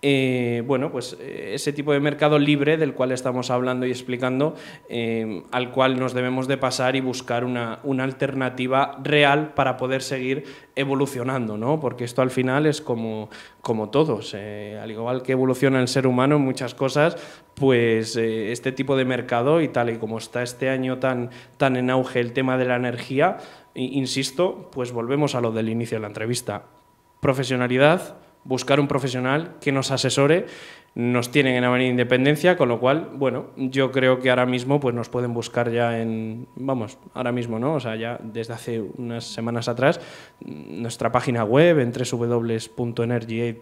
eh, bueno, pues eh, ese tipo de mercado libre del cual estamos hablando y explicando, eh, al cual nos debemos de pasar y buscar una, alternativa real para poder seguir evolucionando, ¿no? Porque esto al final es como, como todos, al igual que evoluciona el ser humano en muchas cosas, pues este tipo de mercado y tal y como está este año tan, tan en auge el tema de la energía, insisto, pues volvemos a lo del inicio de la entrevista profesionalidad, buscar un profesional que nos asesore. Nos tienen en Avenida Independencia, con lo cual, bueno, yo creo que ahora mismo pues nos pueden buscar ya en, vamos, ahora mismo, ¿no? O sea, ya desde hace unas semanas atrás, nuestra página web en wwwenergy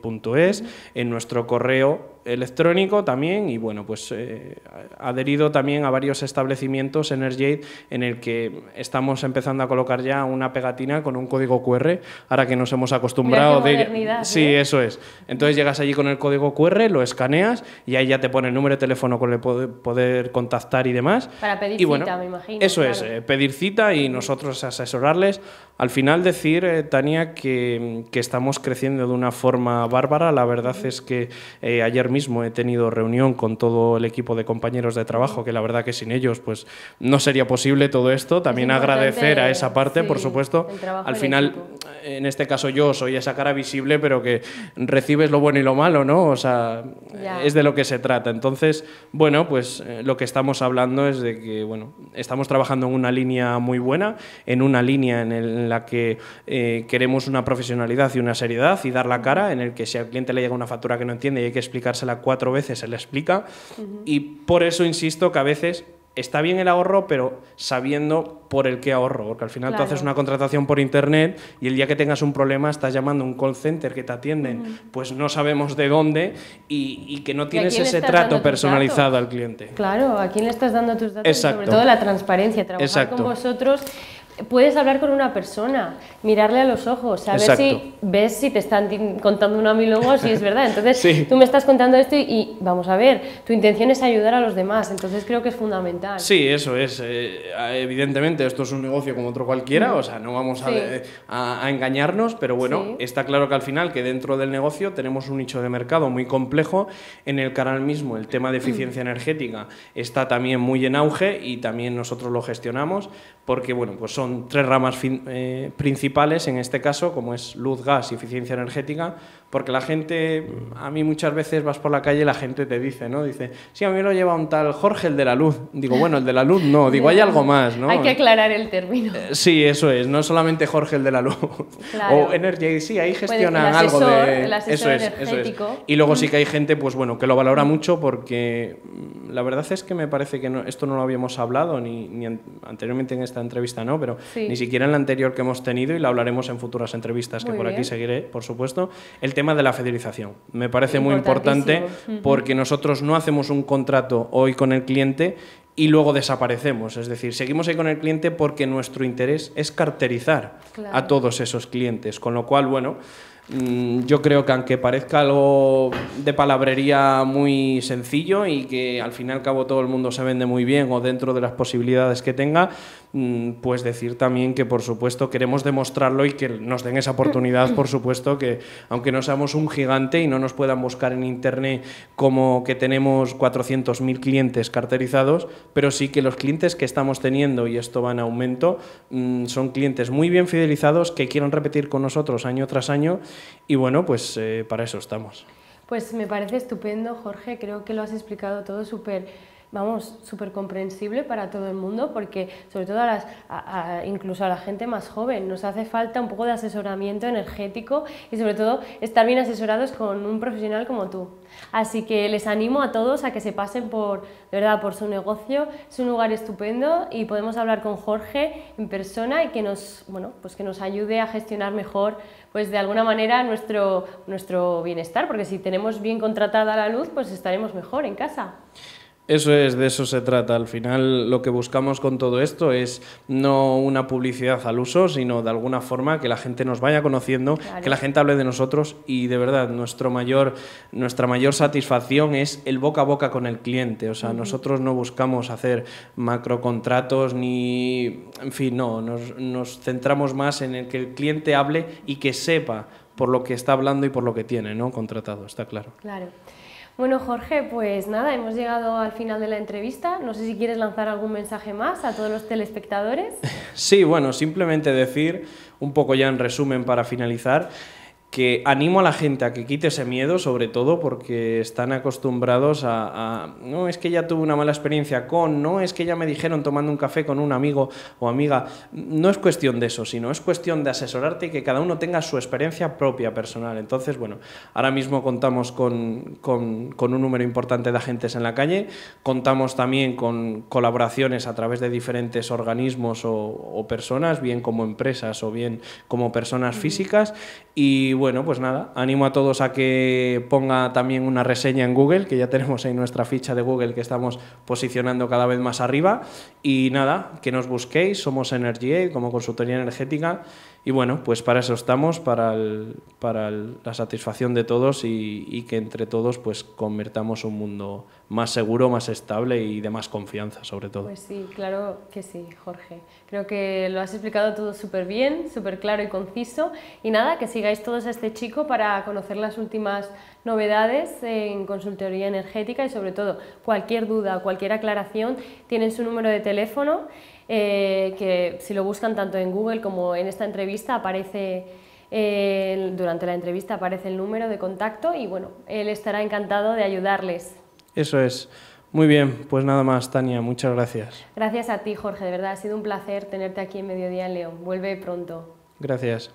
en nuestro correo electrónico también y bueno, pues eh, adherido también a varios establecimientos Energate en el que estamos empezando a colocar ya una pegatina con un código QR, ahora que nos hemos acostumbrado de Sí, ¿eh? eso es. Entonces llegas allí con el código QR, lo escaneas y ahí ya te pone el número de teléfono con el poder contactar y demás. Para pedir cita, me imagino. Eso es, eh, pedir cita y nosotros asesorarles. Al final decir, Tania, que, que, estamos creciendo de una forma bárbara. La verdad es que ayer mismo he tenido reunión con todo el equipo de compañeros de trabajo, que la verdad que sin ellos pues no sería posible todo esto. También agradecer a esa parte, por supuesto. Al final, en este caso yo soy esa cara visible, pero que recibes lo bueno y lo malo, ¿no? O sea, es de lo que se trata. Entonces, bueno, pues eh, lo que estamos hablando es de que, bueno, estamos trabajando en una línea muy buena, en una línea en, la que eh, queremos una profesionalidad y una seriedad y dar la cara, en el que si al cliente le llega una factura que no entiende y hay que explicarse cuatro veces se le explica. Y por eso insisto que a veces está bien el ahorro, pero sabiendo por el qué ahorro, porque al final tú haces una contratación por internet y el día que tengas un problema estás llamando a un call center que te atienden, pues no sabemos de dónde y, que no tienes ese trato personalizado al cliente. Claro, ¿a quién le estás dando tus datos? Exacto. Sobre todo la transparencia, trabajar con vosotros puedes hablar con una persona, mirarle a los ojos, saber si ves si te están contando una milonga si es verdad. Entonces, tú me estás contando esto y, vamos a ver, tu intención es ayudar a los demás, entonces creo que es fundamental. Sí, eso es. Eh, eh, evidentemente, esto es un negocio como otro cualquiera, o sea, no vamos a, engañarnos, pero bueno, está claro que al final que dentro del negocio tenemos un nicho de mercado muy complejo en el canal mismo el tema de eficiencia energética está también muy en auge y también nosotros lo gestionamos porque, bueno, pues son son tres ramas eh, principales en este caso, como es luz, gas y eficiencia energética, porque la gente, a mí muchas veces vas por la calle y la gente te dice, ¿no? Dice, sí, a mí lo lleva un tal Jorge, el de la luz. Digo, bueno, el de la luz no, digo, hay algo más, ¿no? Hay que aclarar el término. Eh, sí, eso es, no solamente Jorge, el de la luz. O Energy, sí, ahí gestionan algo de... eso es, Eso Y luego sí mm. que hay gente, pues bueno, que lo valora mucho porque mm, la verdad es que me parece que esto no lo habíamos hablado ni, anteriormente en esta entrevista, ¿no? Pero ni siquiera en la anterior que hemos tenido y la hablaremos en futuras entrevistas que por aquí seguiré, por supuesto. El tema de la federalización. Me parece muy importante porque nosotros no hacemos un contrato hoy con el cliente y luego desaparecemos. Es decir, seguimos ahí con el cliente porque nuestro interés es carterizar a todos esos clientes. Con lo cual, bueno, mm, yo creo que aunque parezca algo de palabrería muy sencillo y que al fin y al cabo todo el mundo se vende muy bien o dentro de las posibilidades que tenga, Mm, pues decir también que por supuesto queremos demostrarlo y que nos den esa oportunidad, por supuesto, que aunque no seamos un gigante y no nos puedan buscar en Internet como que tenemos 400.000 clientes carterizados, pero sí que los clientes que estamos teniendo, y esto va en aumento, mm, son clientes muy bien fidelizados que quieren repetir con nosotros año tras año y bueno, pues eh, para eso estamos. Pues me parece estupendo, Jorge, creo que lo has explicado todo súper vamos, súper comprensible para todo el mundo, porque sobre todo a incluso a la gente más joven, nos hace falta un poco de asesoramiento energético y sobre todo estar bien asesorados con un profesional como tú. Así que les animo a todos a que se pasen por, de verdad, por su negocio, es un lugar estupendo y podemos hablar con Jorge en persona y que nos, bueno, pues que nos ayude a gestionar mejor, pues de alguna manera nuestro, nuestro bienestar, porque si tenemos bien contratada la luz, pues estaremos mejor en casa. Eso es, de eso se trata. Al final lo que buscamos con todo esto es no una publicidad al uso, sino de alguna forma que la gente nos vaya conociendo, que la gente hable de nosotros y de verdad nuestro mayor, nuestra mayor satisfacción es el boca a boca con el cliente. O sea, nosotros no buscamos hacer macrocontratos ni... En fin, no, nos, nos centramos más en el que el cliente hable y que sepa por lo que está hablando y por lo que tiene, ¿no? Contratado, está claro. Claro. Bueno, Jorge, pues nada, hemos llegado al final de la entrevista. No sé si quieres lanzar algún mensaje más a todos los telespectadores. Sí, bueno, simplemente decir, un poco ya en resumen para finalizar, que animo a la gente a que quite ese miedo, sobre todo porque están acostumbrados a, no es que ya tuve una mala experiencia con, no es que ya me dijeron tomando un café con un amigo o amiga. No es cuestión de eso, sino es cuestión de asesorarte y que cada uno tenga su experiencia propia personal. Entonces, bueno, ahora mismo contamos con, con, un número importante de agentes en la calle, contamos también con colaboraciones a través de diferentes organismos o, o personas, bien como empresas o bien como personas físicas. Y bueno, bueno, pues nada, animo a todos a que ponga también una reseña en Google, que ya tenemos ahí nuestra ficha de Google que estamos posicionando cada vez más arriba. Y nada, que nos busquéis, somos Energy como consultoría energética y bueno, pues para eso estamos, para, la satisfacción de todos y, que entre todos pues convirtamos un mundo más seguro, más estable y de más confianza sobre todo. Pues sí, claro que sí, Jorge. Creo que lo has explicado todo súper bien, súper claro y conciso. Y nada, que sigáis todos a este chico para conocer las últimas novedades en consultoría energética y sobre todo cualquier duda, cualquier aclaración, tienen su número de teléfono. Eh, que si lo buscan tanto en Google como en esta entrevista aparece, eh, durante la entrevista aparece el número de contacto y bueno, él estará encantado de ayudarles. Eso es. Muy bien, pues nada más, Tania, muchas gracias. Gracias a ti, Jorge, de verdad ha sido un placer tenerte aquí en Mediodía en León. Vuelve pronto. Gracias.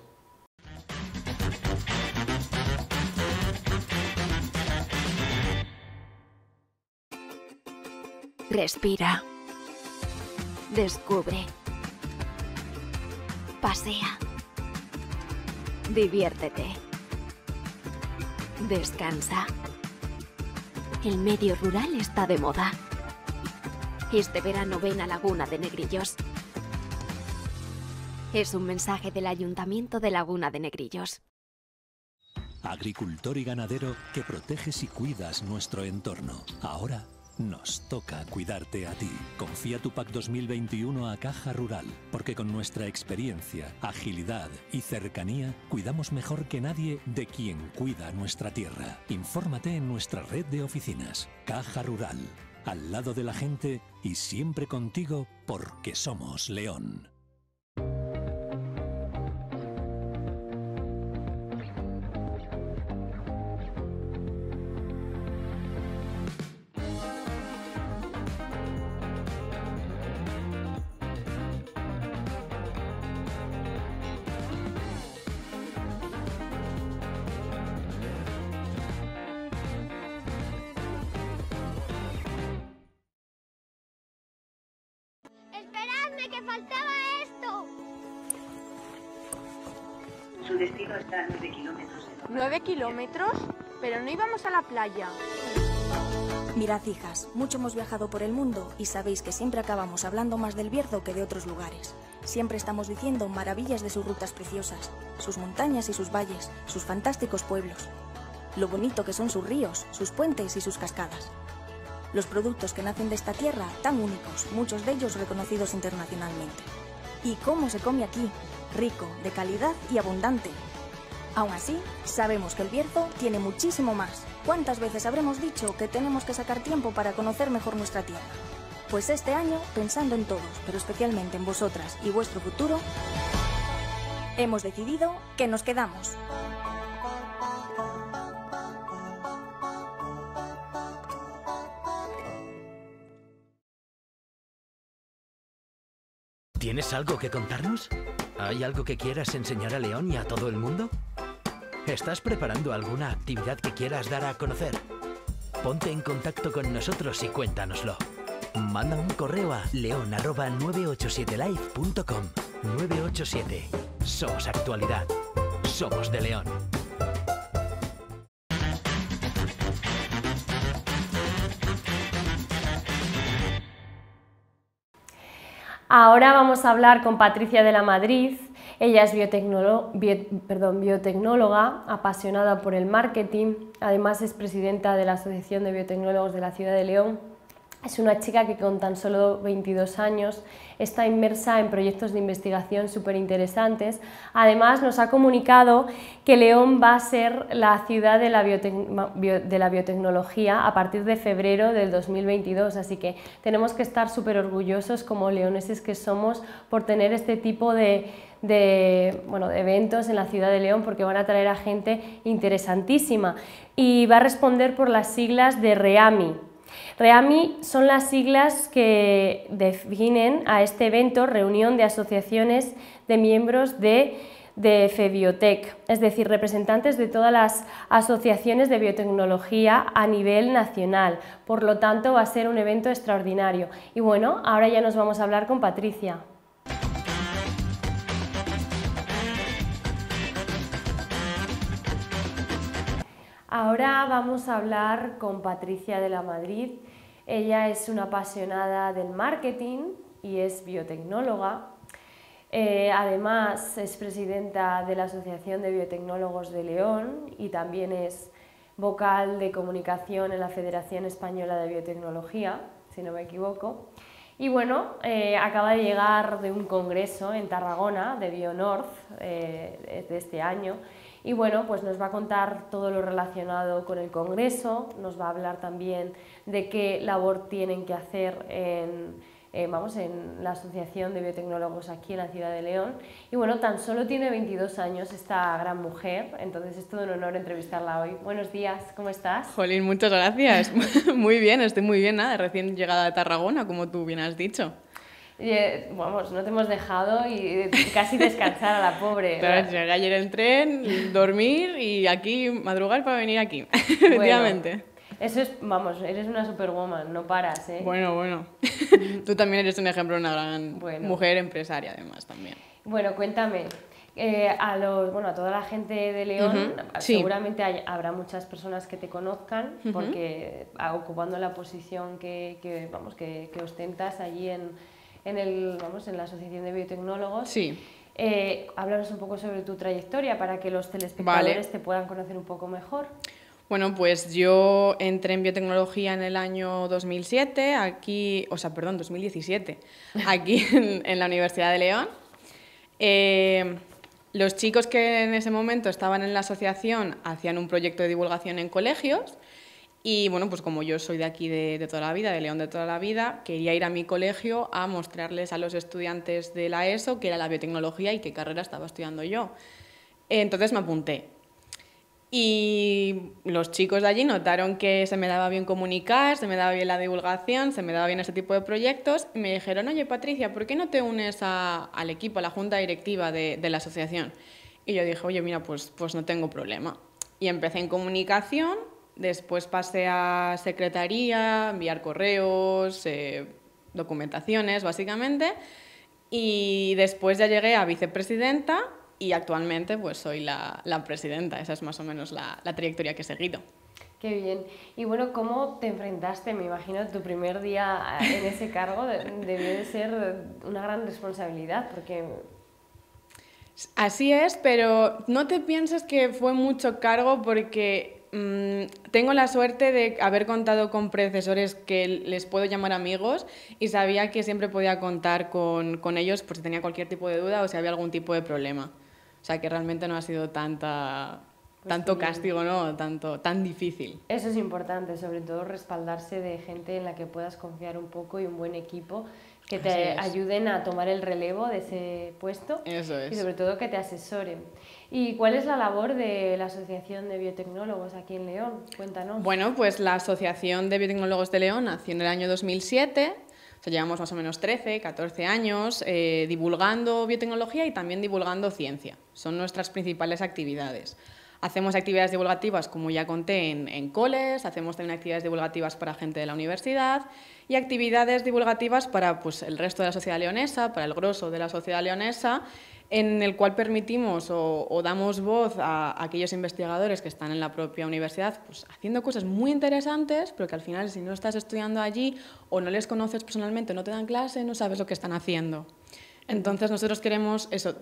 Respira. Descubre. Pasea. Diviértete. Descansa. El medio rural está de moda. Este verano ven a Laguna de Negrillos. Es un mensaje del Ayuntamiento de Laguna de Negrillos. Agricultor y ganadero que proteges y cuidas nuestro entorno. Ahora nos toca cuidarte a ti. Confía tu PAC 2021 a Caja Rural, porque con nuestra experiencia, agilidad y cercanía, cuidamos mejor que nadie de quien cuida nuestra tierra. Infórmate en nuestra red de oficinas. Caja Rural, al lado de la gente y siempre contigo porque somos León. playa. Mirad, hijas, mucho hemos viajado por el mundo y sabéis que siempre acabamos hablando más del Bierzo que de otros lugares. Siempre estamos diciendo maravillas de sus rutas preciosas, sus montañas y sus valles, sus fantásticos pueblos, lo bonito que son sus ríos, sus puentes y sus cascadas. Los productos que nacen de esta tierra, tan únicos, muchos de ellos reconocidos internacionalmente. ¿Y cómo se come aquí? Rico, de calidad y abundante, Aún así, sabemos que el Bierzo tiene muchísimo más. ¿Cuántas veces habremos dicho que tenemos que sacar tiempo para conocer mejor nuestra tierra? Pues este año, pensando en todos, pero especialmente en vosotras y vuestro futuro, hemos decidido que nos quedamos. ¿Tienes algo que contarnos? ¿Hay algo que quieras enseñar a León y a todo el mundo? ¿Estás preparando alguna actividad que quieras dar a conocer? Ponte en contacto con nosotros y cuéntanoslo. Manda un correo a leon.987life.com 987. Somos actualidad. Somos de León. Ahora vamos a hablar con Patricia de la Madrid, ella es biotecnóloga, apasionada por el marketing, además es presidenta de la Asociación de Biotecnólogos de la Ciudad de León es una chica que con tan solo 22 años está inmersa en proyectos de investigación súper interesantes. Además, nos ha comunicado que León va a ser la ciudad de la, biotecnología a partir de febrero del 2022, así que tenemos que estar súper orgullosos como leoneses que somos por tener este tipo de, de eventos en la ciudad de León porque van a traer a gente interesantísima y va a responder por las siglas de REAMI, REAMI son las siglas que definen a este evento reunión de asociaciones de miembros de, de FEBiotec, es decir, representantes de todas las asociaciones de biotecnología a nivel nacional. Por lo tanto, va a ser un evento extraordinario. Y bueno, ahora ya nos vamos a hablar con Patricia. Ahora vamos a hablar con Patricia de la Madrid, ella es una apasionada del marketing y es biotecnóloga. Eh, además, es presidenta de la Asociación de Biotecnólogos de León y también es vocal de comunicación en la Federación Española de Biotecnología, si no me equivoco. Y bueno, eh, acaba de llegar de un congreso en Tarragona de BioNorth eh, de este año y bueno, pues nos va a contar todo lo relacionado con el Congreso, nos va a hablar también de qué labor tienen que hacer en, eh, vamos, en la Asociación de Biotecnólogos aquí en la ciudad de León. Y bueno, tan solo tiene 22 años esta gran mujer, entonces es todo un honor entrevistarla hoy. Buenos días, ¿cómo estás? Jolín, muchas gracias. muy bien, estoy muy bien, nada, recién llegada de Tarragona, como tú bien has dicho. Eh, vamos, no te hemos dejado y casi descansar a la pobre. Claro, ayer el tren, dormir y aquí madrugar para venir aquí, efectivamente. Eso es, vamos, eres una superwoman, no paras, ¿eh? Bueno, bueno. Tú también eres un ejemplo una gran mujer empresaria, además, también. Bueno, cuéntame, eh, a los, bueno, a toda la gente de León, seguramente habrá muchas personas que te conozcan, porque ah, ocupando la posición que, que vamos, que, que, ostentas allí en, en, el, vamos, en la Asociación de Biotecnólogos. Sí. Eh, un poco sobre tu trayectoria para que los telespectadores te puedan conocer un poco mejor. Bueno, pues yo entré en biotecnología en el año 2007, aquí, o sea, perdón, 2017, aquí en, la Universidad de León. Eh, los chicos que en ese momento estaban en la asociación hacían un proyecto de divulgación en colegios y bueno, pues como yo soy de aquí de, toda la vida, de León de toda la vida, quería ir a mi colegio a mostrarles a los estudiantes de la ESO qué era la biotecnología y qué carrera estaba estudiando yo. Entonces me apunté. Y los chicos de allí notaron que se me daba bien comunicar, se me daba bien la divulgación, se me daba bien ese tipo de proyectos. Y me dijeron, oye Patricia, ¿por qué no te unes al equipo, a la junta directiva de, la asociación? Y yo dije, oye, mira, pues, pues no tengo problema. Y empecé en comunicación Después pasé a secretaría, enviar correos, eh, documentaciones, básicamente. Y después ya llegué a vicepresidenta y actualmente pues soy la, presidenta. Esa es más o menos la, la trayectoria que he seguido. Qué bien. Y bueno, ¿cómo te enfrentaste? Me imagino tu primer día eh, en ese cargo debió de ser una gran responsabilidad, porque... Así es, pero no te pienses que fue mucho cargo porque Mm, tengo la suerte de haber contado con predecesores que les puedo llamar amigos y sabía que siempre podía contar con, con ellos por si tenía cualquier tipo de duda o si había algún tipo de problema. O sea que realmente no ha sido tanta, pues tanto castigo, ¿no? Tanto, tan difícil. Eso es importante, sobre todo respaldarse de gente en la que puedas confiar un poco y un buen equipo que te ayuden a tomar el relevo de ese puesto. Y sobre todo que te asesoren. ¿Y cuál es la labor de la Asociación de Biotecnólogos aquí en León? Cuéntanos. Bueno, pues la Asociación de Biotecnólogos de León nació en el año 2007. O sea, llevamos más o menos 13, 14 años eh, divulgando biotecnología y también divulgando ciencia. Son nuestras principales actividades. Hacemos actividades divulgativas, como ya conté, en, coles, hacemos también actividades divulgativas para gente de la universidad y actividades divulgativas para pues, el resto de la sociedad leonesa, para el grosso de la sociedad leonesa, en el cual permitimos o, damos voz a, aquellos investigadores que están en la propia universidad pues, haciendo cosas muy interesantes, pero que al final si no estás estudiando allí o no les conoces personalmente, no te dan clase, no sabes lo que están haciendo. Entonces nosotros queremos eso,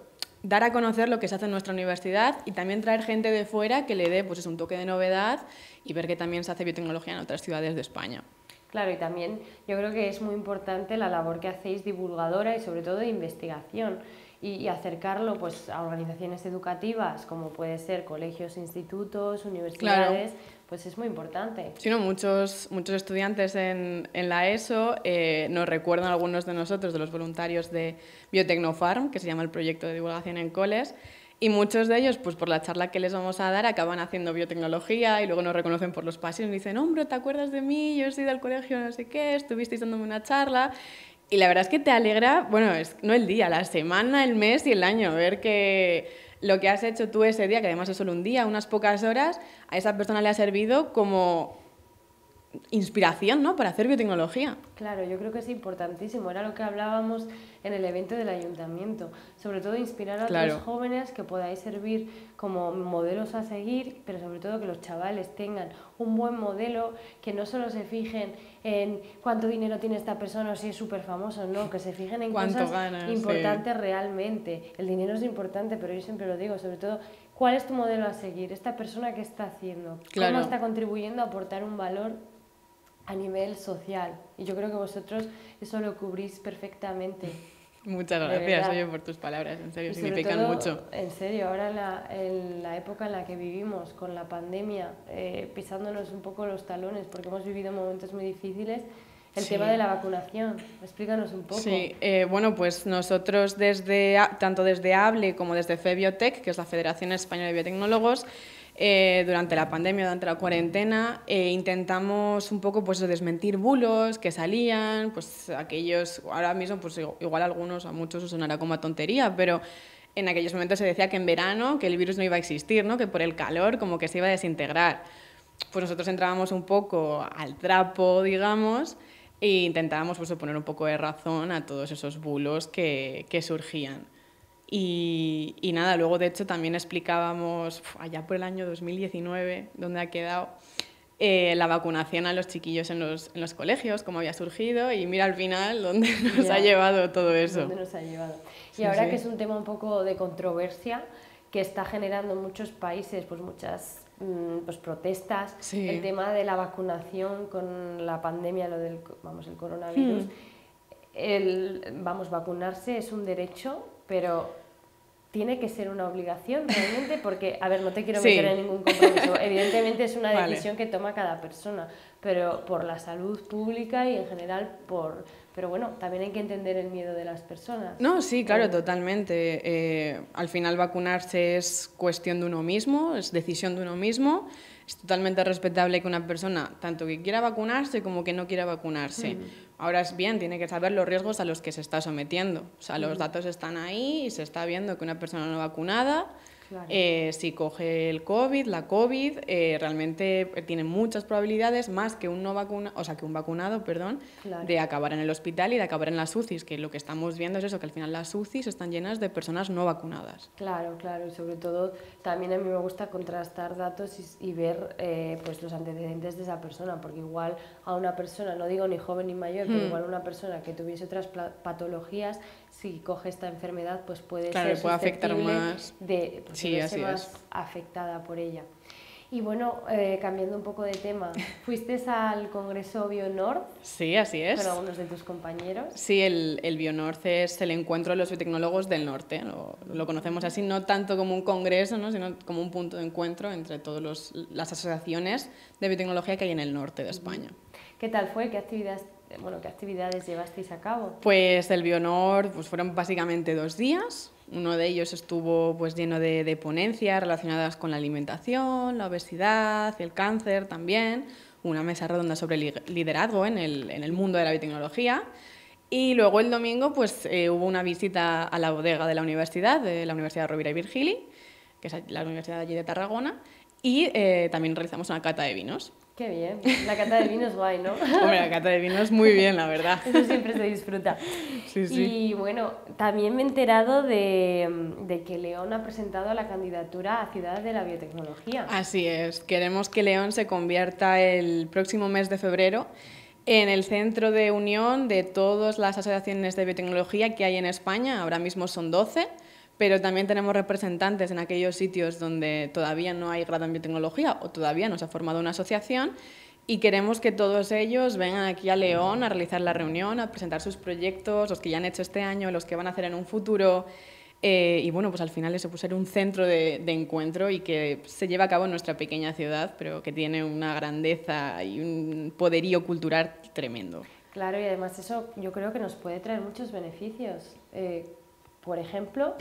dar a conocer lo que se hace en nuestra universidad y también traer gente de fuera que le dé pues, un toque de novedad y ver que también se hace biotecnología en otras ciudades de España. Claro, y también yo creo que es muy importante la labor que hacéis divulgadora y sobre todo de investigación y, acercarlo pues, a organizaciones educativas como puede ser colegios, institutos, universidades, pues es muy importante. Sí, muchos, muchos estudiantes en, en la ESO eh, nos recuerdan algunos de nosotros, de los voluntarios de Biotecnofarm, que se llama el proyecto de divulgación en coles, y muchos de ellos, pues por la charla que les vamos a dar, acaban haciendo biotecnología y luego nos reconocen por los pasillos y nos dicen, hombre, ¿te acuerdas de mí? Yo he sido al colegio no sé qué, estuvisteis dándome una charla. Y la verdad es que te alegra, bueno, es, no el día, la semana, el mes y el año, ver que lo que has hecho tú ese día, que además es solo un día, unas pocas horas, a esa persona le ha servido como inspiración, ¿no? Para hacer biotecnología. Claro, yo creo que es importantísimo. Era lo que hablábamos en el evento del ayuntamiento. Sobre todo inspirar a los jóvenes que podáis servir como modelos a seguir, pero sobre todo que los chavales tengan un buen modelo, que no solo se fijen en cuánto dinero tiene esta persona o si es súper famoso, no, que se fijen en cosas ganas, importantes realmente. El dinero es importante, pero yo siempre lo digo, sobre todo ¿Cuál es tu modelo a seguir? ¿Esta persona qué está haciendo? ¿Cómo está contribuyendo a aportar un valor a nivel social. Y yo creo que vosotros eso lo cubrís perfectamente. Muchas gracias, oye, por tus palabras, en serio, significan mucho. En serio, ahora en la, la, época en la que vivimos, con la pandemia, eh, pisándonos un poco los talones, porque hemos vivido momentos muy difíciles, el tema de la vacunación, explícanos un poco. Sí, eh, bueno, pues nosotros desde, tanto desde ABLE como desde FEBiotech, que es la Federación Española de Biotecnólogos, eh, durante la pandemia, durante la cuarentena, eh, intentamos un poco pues, desmentir bulos que salían, pues aquellos, ahora mismo pues igual a algunos, a muchos os sonará como a tontería, pero en aquellos momentos se decía que en verano que el virus no iba a existir, ¿no? que por el calor como que se iba a desintegrar. Pues nosotros entrábamos un poco al trapo, digamos, e intentábamos pues, poner un poco de razón a todos esos bulos que, que surgían. Y, nada, luego de hecho también explicábamos allá por el año 2019, donde ha quedado eh, la vacunación a los chiquillos en los, en los, colegios, cómo había surgido y mira al final dónde nos ha llevado todo eso. Y ahora que es un tema un poco de controversia que está generando en muchos países pues muchas mm, pues protestas, el tema de la vacunación con la pandemia, lo del vamos, el coronavirus. Hmm. El, vamos, vacunarse es un derecho, pero tiene que ser una obligación realmente, porque, a ver, no te quiero meter en ningún compromiso. Evidentemente es una decisión que toma cada persona, pero por la salud pública y en general por... Pero bueno, también hay que entender el miedo de las personas. No, sí, claro, eh, totalmente. Eh, al final vacunarse es cuestión de uno mismo, es decisión de uno mismo es totalmente respetable que una persona, tanto que quiera vacunarse como que no quiera vacunarse. Mm. Ahora es bien, tiene que saber los riesgos a los que se está sometiendo. O sea, los mm. datos están ahí y se está viendo que una persona no vacunada eh, si coge el COVID, la COVID, eh, realmente tiene muchas probabilidades, más que un, no vacuna, o sea, que un vacunado, perdón, de acabar en el hospital y de acabar en las UCIs, que lo que estamos viendo es eso, que al final las UCIs están llenas de personas no vacunadas. Claro, claro, y sobre todo también a mí me gusta contrastar datos y, ver eh, pues los antecedentes de esa persona, porque igual a una persona, no digo ni joven ni mayor, pero hmm. igual a una persona que tuviese otras patologías, si coge esta enfermedad, pues puede ser puede afectar más. de pues, afectada por ella. Y bueno, eh, cambiando un poco de tema, fuiste al Congreso BioNorth. Sí, así es. Con algunos de tus compañeros. Sí, el, el es el encuentro de los biotecnólogos del norte. Lo, conocemos así, no tanto como un congreso, sino como un punto de encuentro entre todas las asociaciones de biotecnología que hay en el norte de España. ¿Qué tal fue? ¿Qué actividades bueno, ¿qué actividades llevasteis a cabo? Pues el Bionor pues fueron básicamente dos días. Uno de ellos estuvo pues, lleno de, ponencias relacionadas con la alimentación, la obesidad, el cáncer también, una mesa redonda sobre liderazgo en el, en el mundo de la biotecnología. Y luego el domingo pues, eh, hubo una visita a la bodega de la universidad, de la Universidad de Rovira y Virgili, que es la universidad allí de Tarragona, y eh, también realizamos una cata de vinos. Qué bien, la cata de vino es guay, ¿no? Hombre, la cata de vino es muy bien, la verdad. Eso siempre se disfruta. Sí, sí. Y bueno, también me he enterado de, de que León ha presentado la candidatura a Ciudad de la Biotecnología. Así es, queremos que León se convierta el próximo mes de febrero en el centro de unión de todas las asociaciones de biotecnología que hay en España, ahora mismo son 12 pero también tenemos representantes en aquellos sitios donde todavía no hay grado en biotecnología o todavía no se ha formado una asociación y queremos que todos ellos vengan aquí a León a realizar la reunión, a presentar sus proyectos, los que ya han hecho este año, los que van a hacer en un futuro. Eh, y bueno, pues al final eso puede ser un centro de, encuentro y que se lleva a cabo en nuestra pequeña ciudad, pero que tiene una grandeza y un poderío cultural tremendo. Claro, y además eso yo creo que nos puede traer muchos beneficios. Eh, por ejemplo,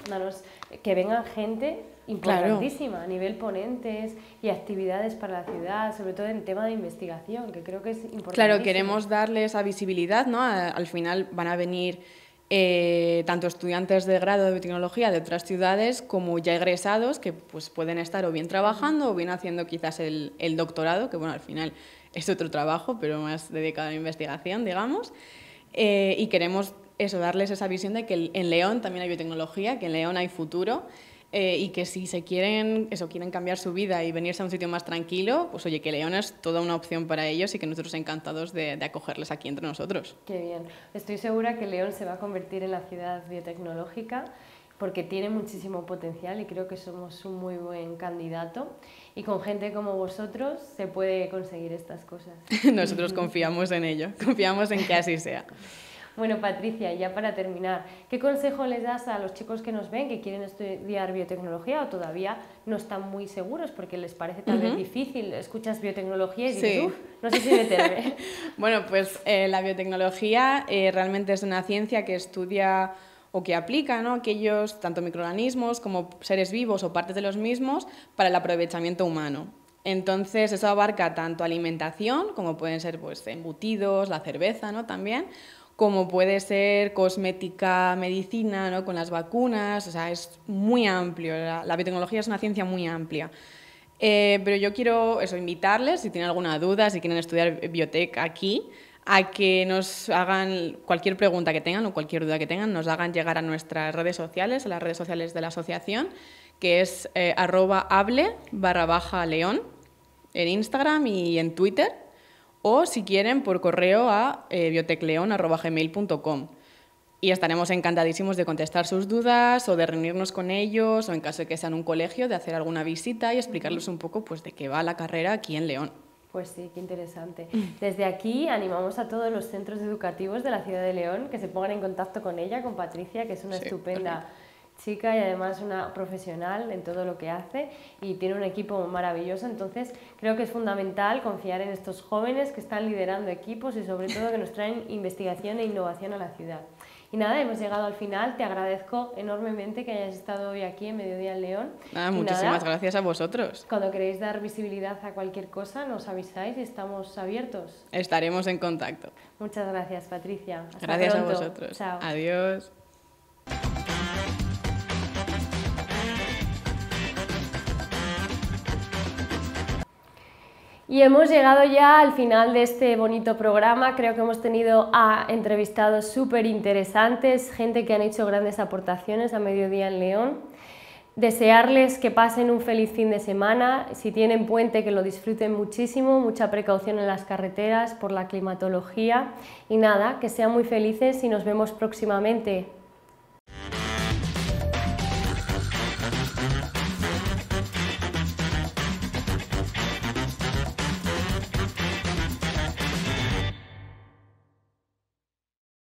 que vengan gente importantísima a nivel ponentes y actividades para la ciudad, sobre todo en tema de investigación, que creo que es importante. Claro, queremos darle esa visibilidad, ¿no? Al final van a venir eh, tanto estudiantes de grado de biotecnología de otras ciudades como ya egresados que pues, pueden estar o bien trabajando o bien haciendo quizás el, doctorado, que bueno, al final es otro trabajo, pero más dedicado a la investigación, digamos. Eh, y queremos eso, darles esa visión de que en León también hay biotecnología, que en León hay futuro. Eh, y que si se quieren, eso, quieren cambiar su vida y venirse a un sitio más tranquilo, pues oye, que León es toda una opción para ellos y que nosotros encantados de, de acogerles aquí entre nosotros. Qué bien. Estoy segura que León se va a convertir en la ciudad biotecnológica porque tiene muchísimo potencial y creo que somos un muy buen candidato. Y con gente como vosotros se puede conseguir estas cosas. nosotros confiamos en ello, confiamos en que así sea. Bueno, Patricia, ya para terminar, ¿qué consejo les das a los chicos que nos ven, que quieren estudiar biotecnología o todavía no están muy seguros porque les parece tal difícil? Escuchas biotecnología y dices, no sé si meterme. bueno, pues eh, la biotecnología eh, realmente es una ciencia que estudia o que aplica ¿no? aquellos tanto microorganismos como seres vivos o partes de los mismos para el aprovechamiento humano. Entonces, eso abarca tanto alimentación, como pueden ser pues, embutidos, la cerveza ¿no? también, como puede ser cosmética, medicina, ¿no? con las vacunas, o sea, es muy amplio, la, biotecnología es una ciencia muy amplia. Eh, pero yo quiero eso, invitarles, si tienen alguna duda, si quieren estudiar biotec aquí, a que nos hagan cualquier pregunta que tengan o cualquier duda que tengan, nos hagan llegar a nuestras redes sociales, a las redes sociales de la asociación, que es eh, barra baja león en Instagram y en Twitter o si quieren por correo a eh, biotecleon.gmail.com. Y estaremos encantadísimos de contestar sus dudas o de reunirnos con ellos o en caso de que sean un colegio, de hacer alguna visita y explicarles un poco pues, de qué va la carrera aquí en León. Pues sí, qué interesante. Mm. Desde aquí animamos a todos los centros educativos de la ciudad de León que se pongan en contacto con ella, con Patricia, que es una estupenda chica y además una profesional en todo lo que hace y tiene un equipo maravilloso. Entonces creo que es fundamental confiar en estos jóvenes que están liderando equipos y sobre todo que nos traen investigación e innovación a la ciudad. Y nada, hemos llegado al final. Te agradezco enormemente que hayas estado hoy aquí en Mediodía en León. Ah, muchísimas gracias a vosotros. Cuando queréis dar visibilidad a cualquier cosa, nos avisáis y estamos abiertos. Estaremos en contacto. Muchas gracias, Patricia. Hasta gracias a vosotros. Adiós. Y hemos llegado ya al final de este bonito programa. Creo que hemos tenido a entrevistados súper interesantes, gente que han hecho grandes aportaciones a Mediodía en León. Desearles que pasen un feliz fin de semana. Si tienen puente, que lo disfruten muchísimo. Mucha precaución en las carreteras por la climatología. Y nada, que sean muy felices y nos vemos próximamente.